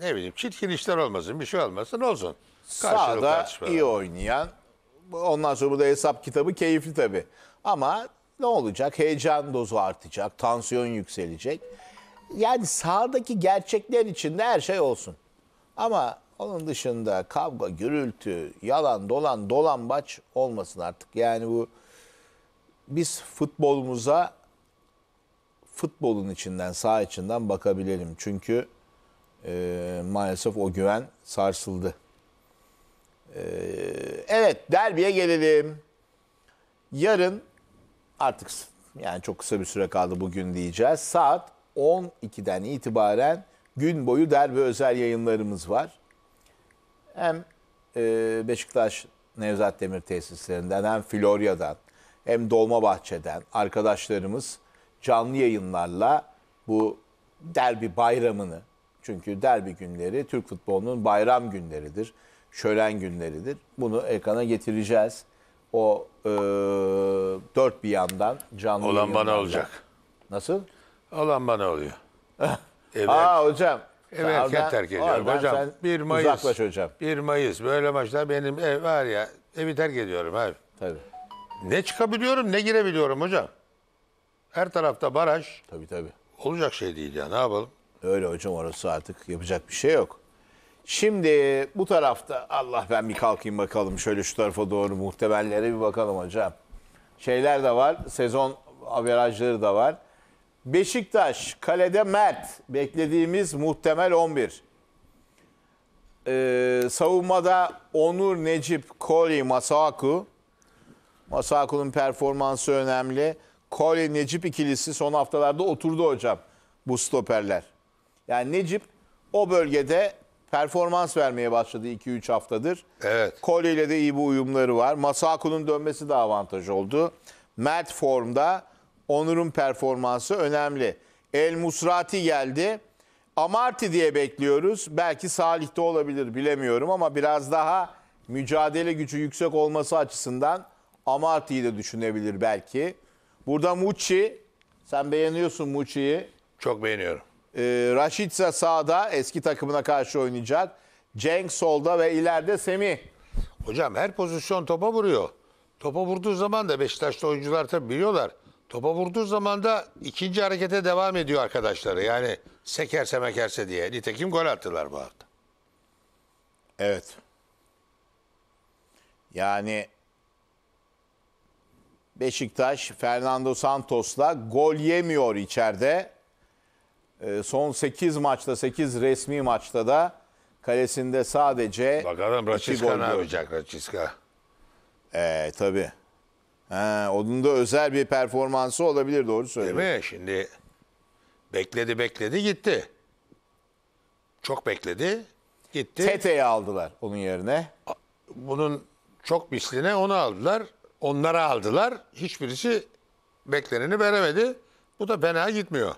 Ne bileyim çirkin işler olmasın. Bir şey olmasın. Olsun. Karşılıklı sahada iyi oynayan Ondan sonra burada hesap kitabı keyifli tabii. Ama ne olacak? Heyecan dozu artacak, tansiyon yükselecek. Yani sahadaki gerçekler içinde her şey olsun. Ama onun dışında kavga, gürültü, yalan, dolan, dolambaç olmasın artık. Yani bu biz futbolumuza futbolun içinden, sağ içinden bakabilelim. Çünkü e, maalesef o güven sarsıldı. Ee, evet derbiye gelelim. Yarın artık yani çok kısa bir süre kaldı bugün diyeceğiz. Saat 12'den itibaren gün boyu derbi özel yayınlarımız var. Hem e, Beşiktaş Nevzat Demir tesislerinden hem Florya'dan hem Dolmabahçe'den arkadaşlarımız canlı yayınlarla bu derbi bayramını çünkü derbi günleri Türk futbolunun bayram günleridir şölen günleridir. Bunu ekrana getireceğiz. O e, dört bir yandan canlı Olan bana olacak. Nasıl? Olan bana oluyor. Evet. Aa hocam. evet. sen erken terk ediyorum. Hocam sen 1 Mayıs. Uzaklaş hocam. 1 Mayıs böyle maçlar benim ev var ya evi terk ediyorum abi. Tabii. Ne çıkabiliyorum ne girebiliyorum hocam. Her tarafta baraj Tabii tabii. olacak şey değil ya ne yapalım. Öyle hocam orası artık yapacak bir şey yok. Şimdi bu tarafta Allah ben bir kalkayım bakalım şöyle şu tarafa doğru muhtemellere bir bakalım hocam. Şeyler de var sezon averajları da var. Beşiktaş kalede Mert beklediğimiz muhtemel 11. Ee, savunmada Onur Necip Koli Masaku. Masaku'nun performansı önemli. Koli Necip ikilisi son haftalarda oturdu hocam bu stoperler. Yani Necip o bölgede performans vermeye başladı 2-3 haftadır. Evet. Kolye ile de iyi bir uyumları var. Masaku'nun dönmesi de avantaj oldu. Mert formda Onur'un performansı önemli. El Musrati geldi. Amarti diye bekliyoruz. Belki Salih de olabilir bilemiyorum ama biraz daha mücadele gücü yüksek olması açısından Amarti'yi de düşünebilir belki. Burada Muçi, sen beğeniyorsun Muçi'yi. Çok beğeniyorum. E, ee, Raşitsa sağda eski takımına karşı oynayacak. Cenk solda ve ileride Semih. Hocam her pozisyon topa vuruyor. Topa vurduğu zaman da Beşiktaşlı oyuncular tabii biliyorlar. Topa vurduğu zaman da ikinci harekete devam ediyor arkadaşları. Yani sekerse mekerse diye. Nitekim gol attılar bu hafta. Evet. Yani Beşiktaş Fernando Santos'la gol yemiyor içeride. Ee, son 8 maçta 8 resmi maçta da kalesinde sadece Bakalım Raçiska ne yapacak Raçiska? Ee, tabii. Ha onun da özel bir performansı olabilir doğru söylüyorsun. Değil mi? Şimdi bekledi bekledi gitti. Çok bekledi gitti. Tete'yi aldılar onun yerine. Bunun çok misline onu aldılar. Onlara aldılar. Hiçbirisi bekleneni veremedi. Bu da fena gitmiyor.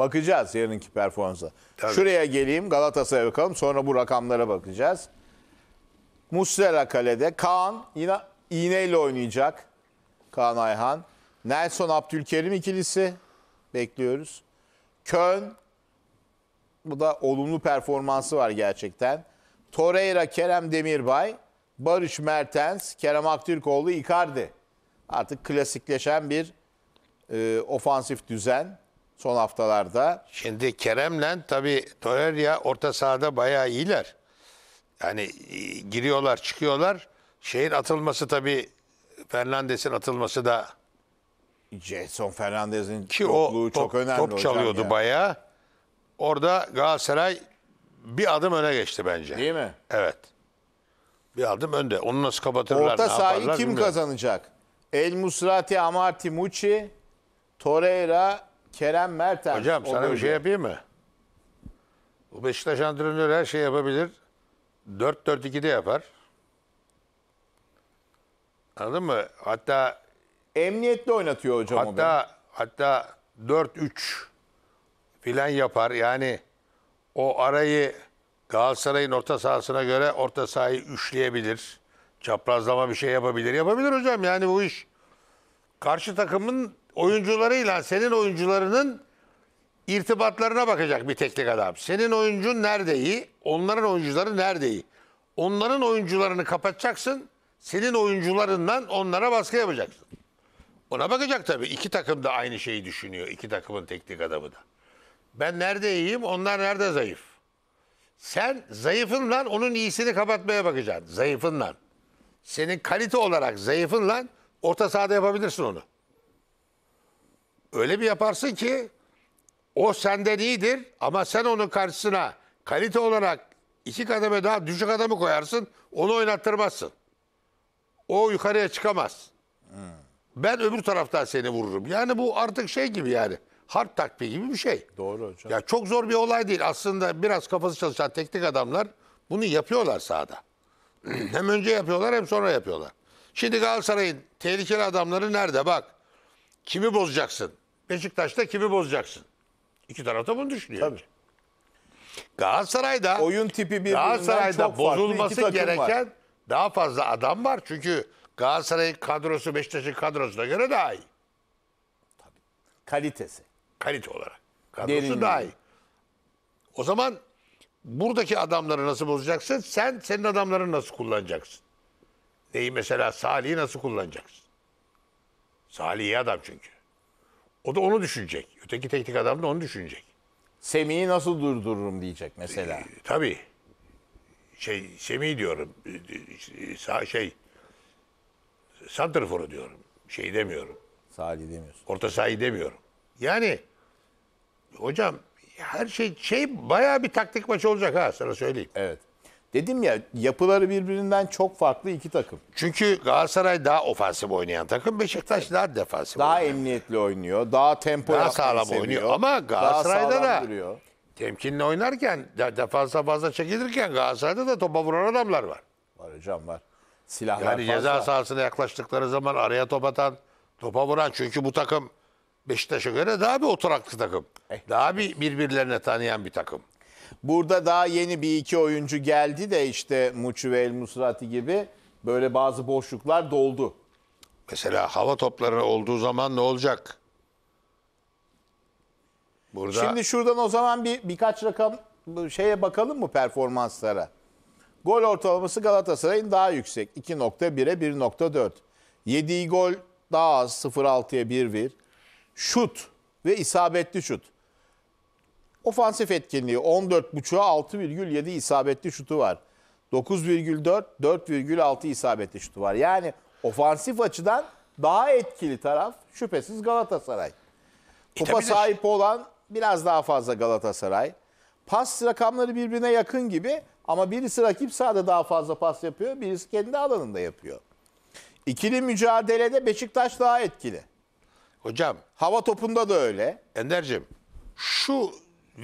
Bakacağız yarınki performansa. Tabii. Şuraya geleyim Galatasaray'a bakalım sonra bu rakamlara bakacağız. Muslera kalede. Kaan yine iğneyle oynayacak. Kaan Ayhan. Nelson Abdülkerim ikilisi bekliyoruz. Kön bu da olumlu performansı var gerçekten. Torreira, Kerem Demirbay, Barış Mertens, Kerem Aktürkoğlu, Icardi. Artık klasikleşen bir e, ofansif düzen son haftalarda. Şimdi Kerem'le tabii Torreira orta sahada bayağı iyiler. Yani e, giriyorlar, çıkıyorlar. Şeyin atılması tabii Fernandes'in atılması da Jason Fernandez'in ki o top, çok önemli top çalıyordu ya. bayağı. Orada Galatasaray bir adım öne geçti bence. Değil mi? Evet. Bir adım önde. Onu nasıl kapatırlar? Orta sahayı kim bilmiyorum. kazanacak? El Musrati, Amarti, Muçi, Torreira, Kerem Mertens. Hocam sana bir şey yapayım mı? Bu Beşiktaş antrenörü her şey yapabilir. 4-4-2'de yapar. Anladın mı? Hatta Emniyetle oynatıyor hocam hatta o hatta 4-3 filan yapar. Yani o arayı Galatasaray'ın orta sahasına göre orta sahayı üçleyebilir. Çaprazlama bir şey yapabilir. Yapabilir hocam yani bu iş karşı takımın oyuncularıyla senin oyuncularının irtibatlarına bakacak bir teknik adam. Senin oyuncun nerede iyi, onların oyuncuları nerede iyi. Onların oyuncularını kapatacaksın, senin oyuncularından onlara baskı yapacaksın. Ona bakacak tabii. İki takım da aynı şeyi düşünüyor. İki takımın teknik adamı da. Ben nerede iyiyim, onlar nerede zayıf. Sen zayıfınla onun iyisini kapatmaya bakacaksın. Zayıfınla. Senin kalite olarak zayıfınla orta sahada yapabilirsin onu öyle bir yaparsın ki o senden iyidir ama sen onun karşısına kalite olarak iki kademe daha düşük adamı koyarsın. Onu oynattırmazsın. O yukarıya çıkamaz. Hmm. Ben öbür taraftan seni vururum. Yani bu artık şey gibi yani. Harp takviye gibi bir şey. Doğru hocam. Ya çok zor bir olay değil. Aslında biraz kafası çalışan teknik adamlar bunu yapıyorlar sahada. hem önce yapıyorlar hem sonra yapıyorlar. Şimdi Galatasaray'ın tehlikeli adamları nerede bak. Kimi bozacaksın? Beşiktaş'ta kimi bozacaksın? İki tarafta bunu düşünüyor. Tabii. Galatasaray'da oyun tipi bir Galatasaray'da çok bozulması gereken var. daha fazla adam var. Çünkü Galatasaray'ın kadrosu Beşiktaş'ın kadrosuna göre daha iyi. Tabii. Kalitesi. Kalite olarak. Kadrosu Derinliği. daha iyi. O zaman buradaki adamları nasıl bozacaksın? Sen senin adamlarını nasıl kullanacaksın? Neyi mesela Salih'i nasıl kullanacaksın? Salih adam çünkü. O da onu düşünecek. Öteki teknik adam da onu düşünecek. Semih'i nasıl durdururum diyecek mesela. E, tabii. Şey, Semih diyorum. E, e, e, Sağ şey. Santrfor'u diyorum. Şey demiyorum. Salih demiyorsun. Orta sahayı demiyorum. Yani hocam her şey şey bayağı bir taktik maçı olacak ha sana söyleyeyim. Evet. Dedim ya yapıları birbirinden çok farklı iki takım. Çünkü Galatasaray daha ofansif oynayan takım, Beşiktaş daha defansif. Daha oynayan. emniyetli oynuyor, daha tempo Daha sağlam seviyor, oynuyor ama Galatasaray'da da duruyor. temkinli oynarken, de- defansa fazla çekilirken Galatasaray'da da topa vuran adamlar var. Var hocam var. Silahlar Yani fazla. ceza sahasına yaklaştıkları zaman araya top atan, topa vuran. Çünkü bu takım Beşiktaş'a göre daha bir oturaklı takım. Eh. Daha bir birbirlerine tanıyan bir takım. Burada daha yeni bir iki oyuncu geldi de işte Muçu ve El Musrati gibi böyle bazı boşluklar doldu. Mesela hava topları olduğu zaman ne olacak? Burada Şimdi şuradan o zaman bir birkaç rakam şeye bakalım mı performanslara? Gol ortalaması Galatasaray'ın daha yüksek. 2.1'e 1.4. Yediği gol daha az 0.6'ya 1.1. Şut ve isabetli şut. Ofansif etkinliği 14.5'a 6,7 isabetli şutu var. 9,4, 4,6 isabetli şutu var. Yani ofansif açıdan daha etkili taraf şüphesiz Galatasaray. E, Topa e, sahip olan biraz daha fazla Galatasaray. Pas rakamları birbirine yakın gibi ama birisi rakip sahada daha fazla pas yapıyor, birisi kendi alanında yapıyor. İkili mücadelede Beşiktaş daha etkili. Hocam. Hava topunda da öyle. Ender'cim şu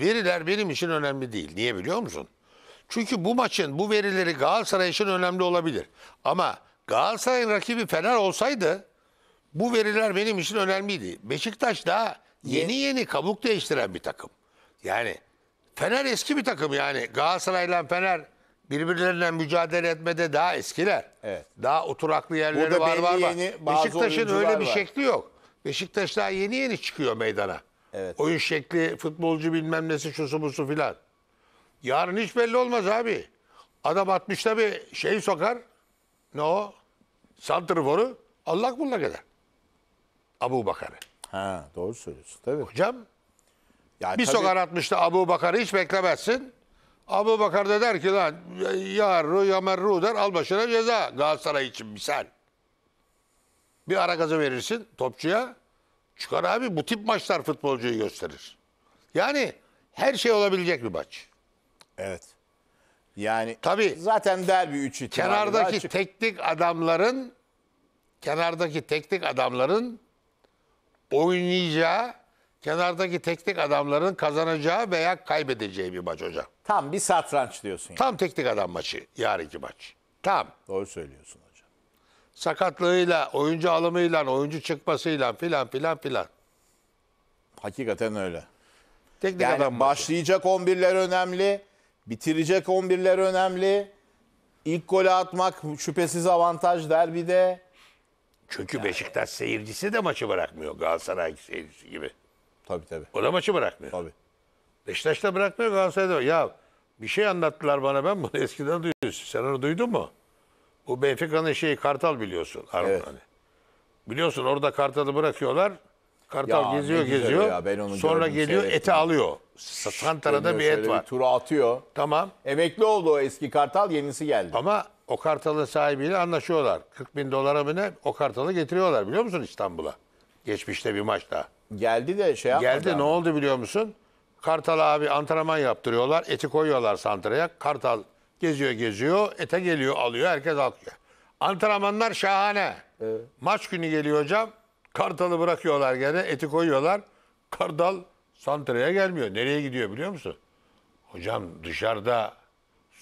veriler benim için önemli değil. Niye biliyor musun? Çünkü bu maçın bu verileri Galatasaray için önemli olabilir. Ama Galatasaray'ın rakibi Fener olsaydı bu veriler benim için önemliydi. Beşiktaş daha yeni yeni kabuk değiştiren bir takım. Yani Fener eski bir takım yani. Galatasaray'la Fener birbirlerinden mücadele etmede daha eskiler. Evet. Daha oturaklı yerleri Burada var var var. Beşiktaş'ın öyle bir var. şekli yok. Beşiktaş daha yeni yeni çıkıyor meydana. Evet. Oyun şekli, futbolcu bilmem nesi, şusu busu filan. Yarın hiç belli olmaz abi. Adam 60'ta bir şey sokar. Ne o? Santriforu. Allah bununla kadar. Abu Bakar'ı. Ha, doğru söylüyorsun. Tabii. Hocam yani bir tabii... sokar 60'ta Abu Bakar'ı hiç beklemezsin. Abu Bakar da der ki lan ru ya yarru yamerru der al başına ceza Galatasaray için misal. Bir ara gazı verirsin topçuya Çıkar abi bu tip maçlar futbolcuyu gösterir. Yani her şey olabilecek bir maç. Evet. Yani Tabii, zaten derbi 3 Kenardaki açık. teknik adamların kenardaki teknik adamların oynayacağı, kenardaki teknik adamların kazanacağı veya kaybedeceği bir maç hocam. Tam bir satranç diyorsun. Yani. Tam teknik adam maçı yarınki maç. Tam. Doğru söylüyorsun sakatlığıyla, oyuncu alımıyla, oyuncu çıkmasıyla filan filan filan. Hakikaten öyle. Teknik yani adam başlayacak 11'ler önemli, bitirecek 11'ler önemli. İlk golü atmak şüphesiz avantaj derbide. Çünkü yani. Beşiktaş seyircisi de maçı bırakmıyor Galatasaray seyircisi gibi. Tabii tabii. O da maçı bırakmıyor. Tabii. Beşiktaş da bırakmıyor Galatasaray da. Ya bir şey anlattılar bana ben bunu eskiden duydum. Sen onu duydun mu? Bu Benfica'nın şeyi Kartal biliyorsun. Harun Evet. hani. Biliyorsun orada Kartal'ı bırakıyorlar. Kartal Ya, geziyor geziyor. ya, ben onu sonra geliyor seyrettim. eti alıyor. Santara'da bir et var. Bir tura atıyor. Tamam Emekli oldu o eski kartal yenisi geldi. ama o Kartal'ın sahibiyle anlaşıyorlar. 40 bin dolara mı ne o Kartal'ı getiriyorlar biliyor musun İstanbul'a? Geçmişte bir maçta. Geldi de şey yapmadı. Geldi abi. ne oldu biliyor musun? Kartal abi antrenman yaptırıyorlar. Eti koyuyorlar santraya. Kartal Geziyor geziyor ete geliyor alıyor herkes alıyor. Antrenmanlar şahane. Evet. Maç günü geliyor hocam. Kartalı bırakıyorlar gene eti koyuyorlar. Kartal Santra'ya gelmiyor. Nereye gidiyor biliyor musun? Hocam dışarıda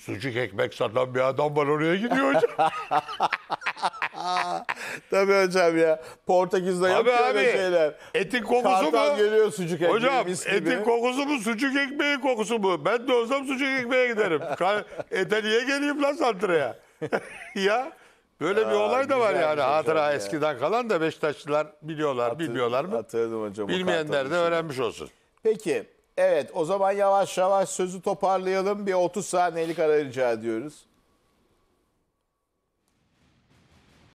sucuk ekmek satan bir adam var oraya gidiyor hocam. Tabii hocam ya. Portekiz'de abi yapıyor abi, şeyler. Etin kokusu Kartal mu? geliyor sucuk ekmeği. Hocam etin kokusu mu sucuk ekmeği kokusu mu? Ben de olsam sucuk ekmeğe giderim. Ete niye geleyim lan Santra'ya? ya böyle Aa, bir olay da var yani. Hatıra ya. eskiden kalan da Beşiktaşlılar biliyorlar, Hatır, bilmiyorlar mı? Hatırladım hocam. Bilmeyenler de öğrenmiş olsun. Peki Evet o zaman yavaş yavaş sözü toparlayalım. Bir 30 saniyelik ara rica ediyoruz.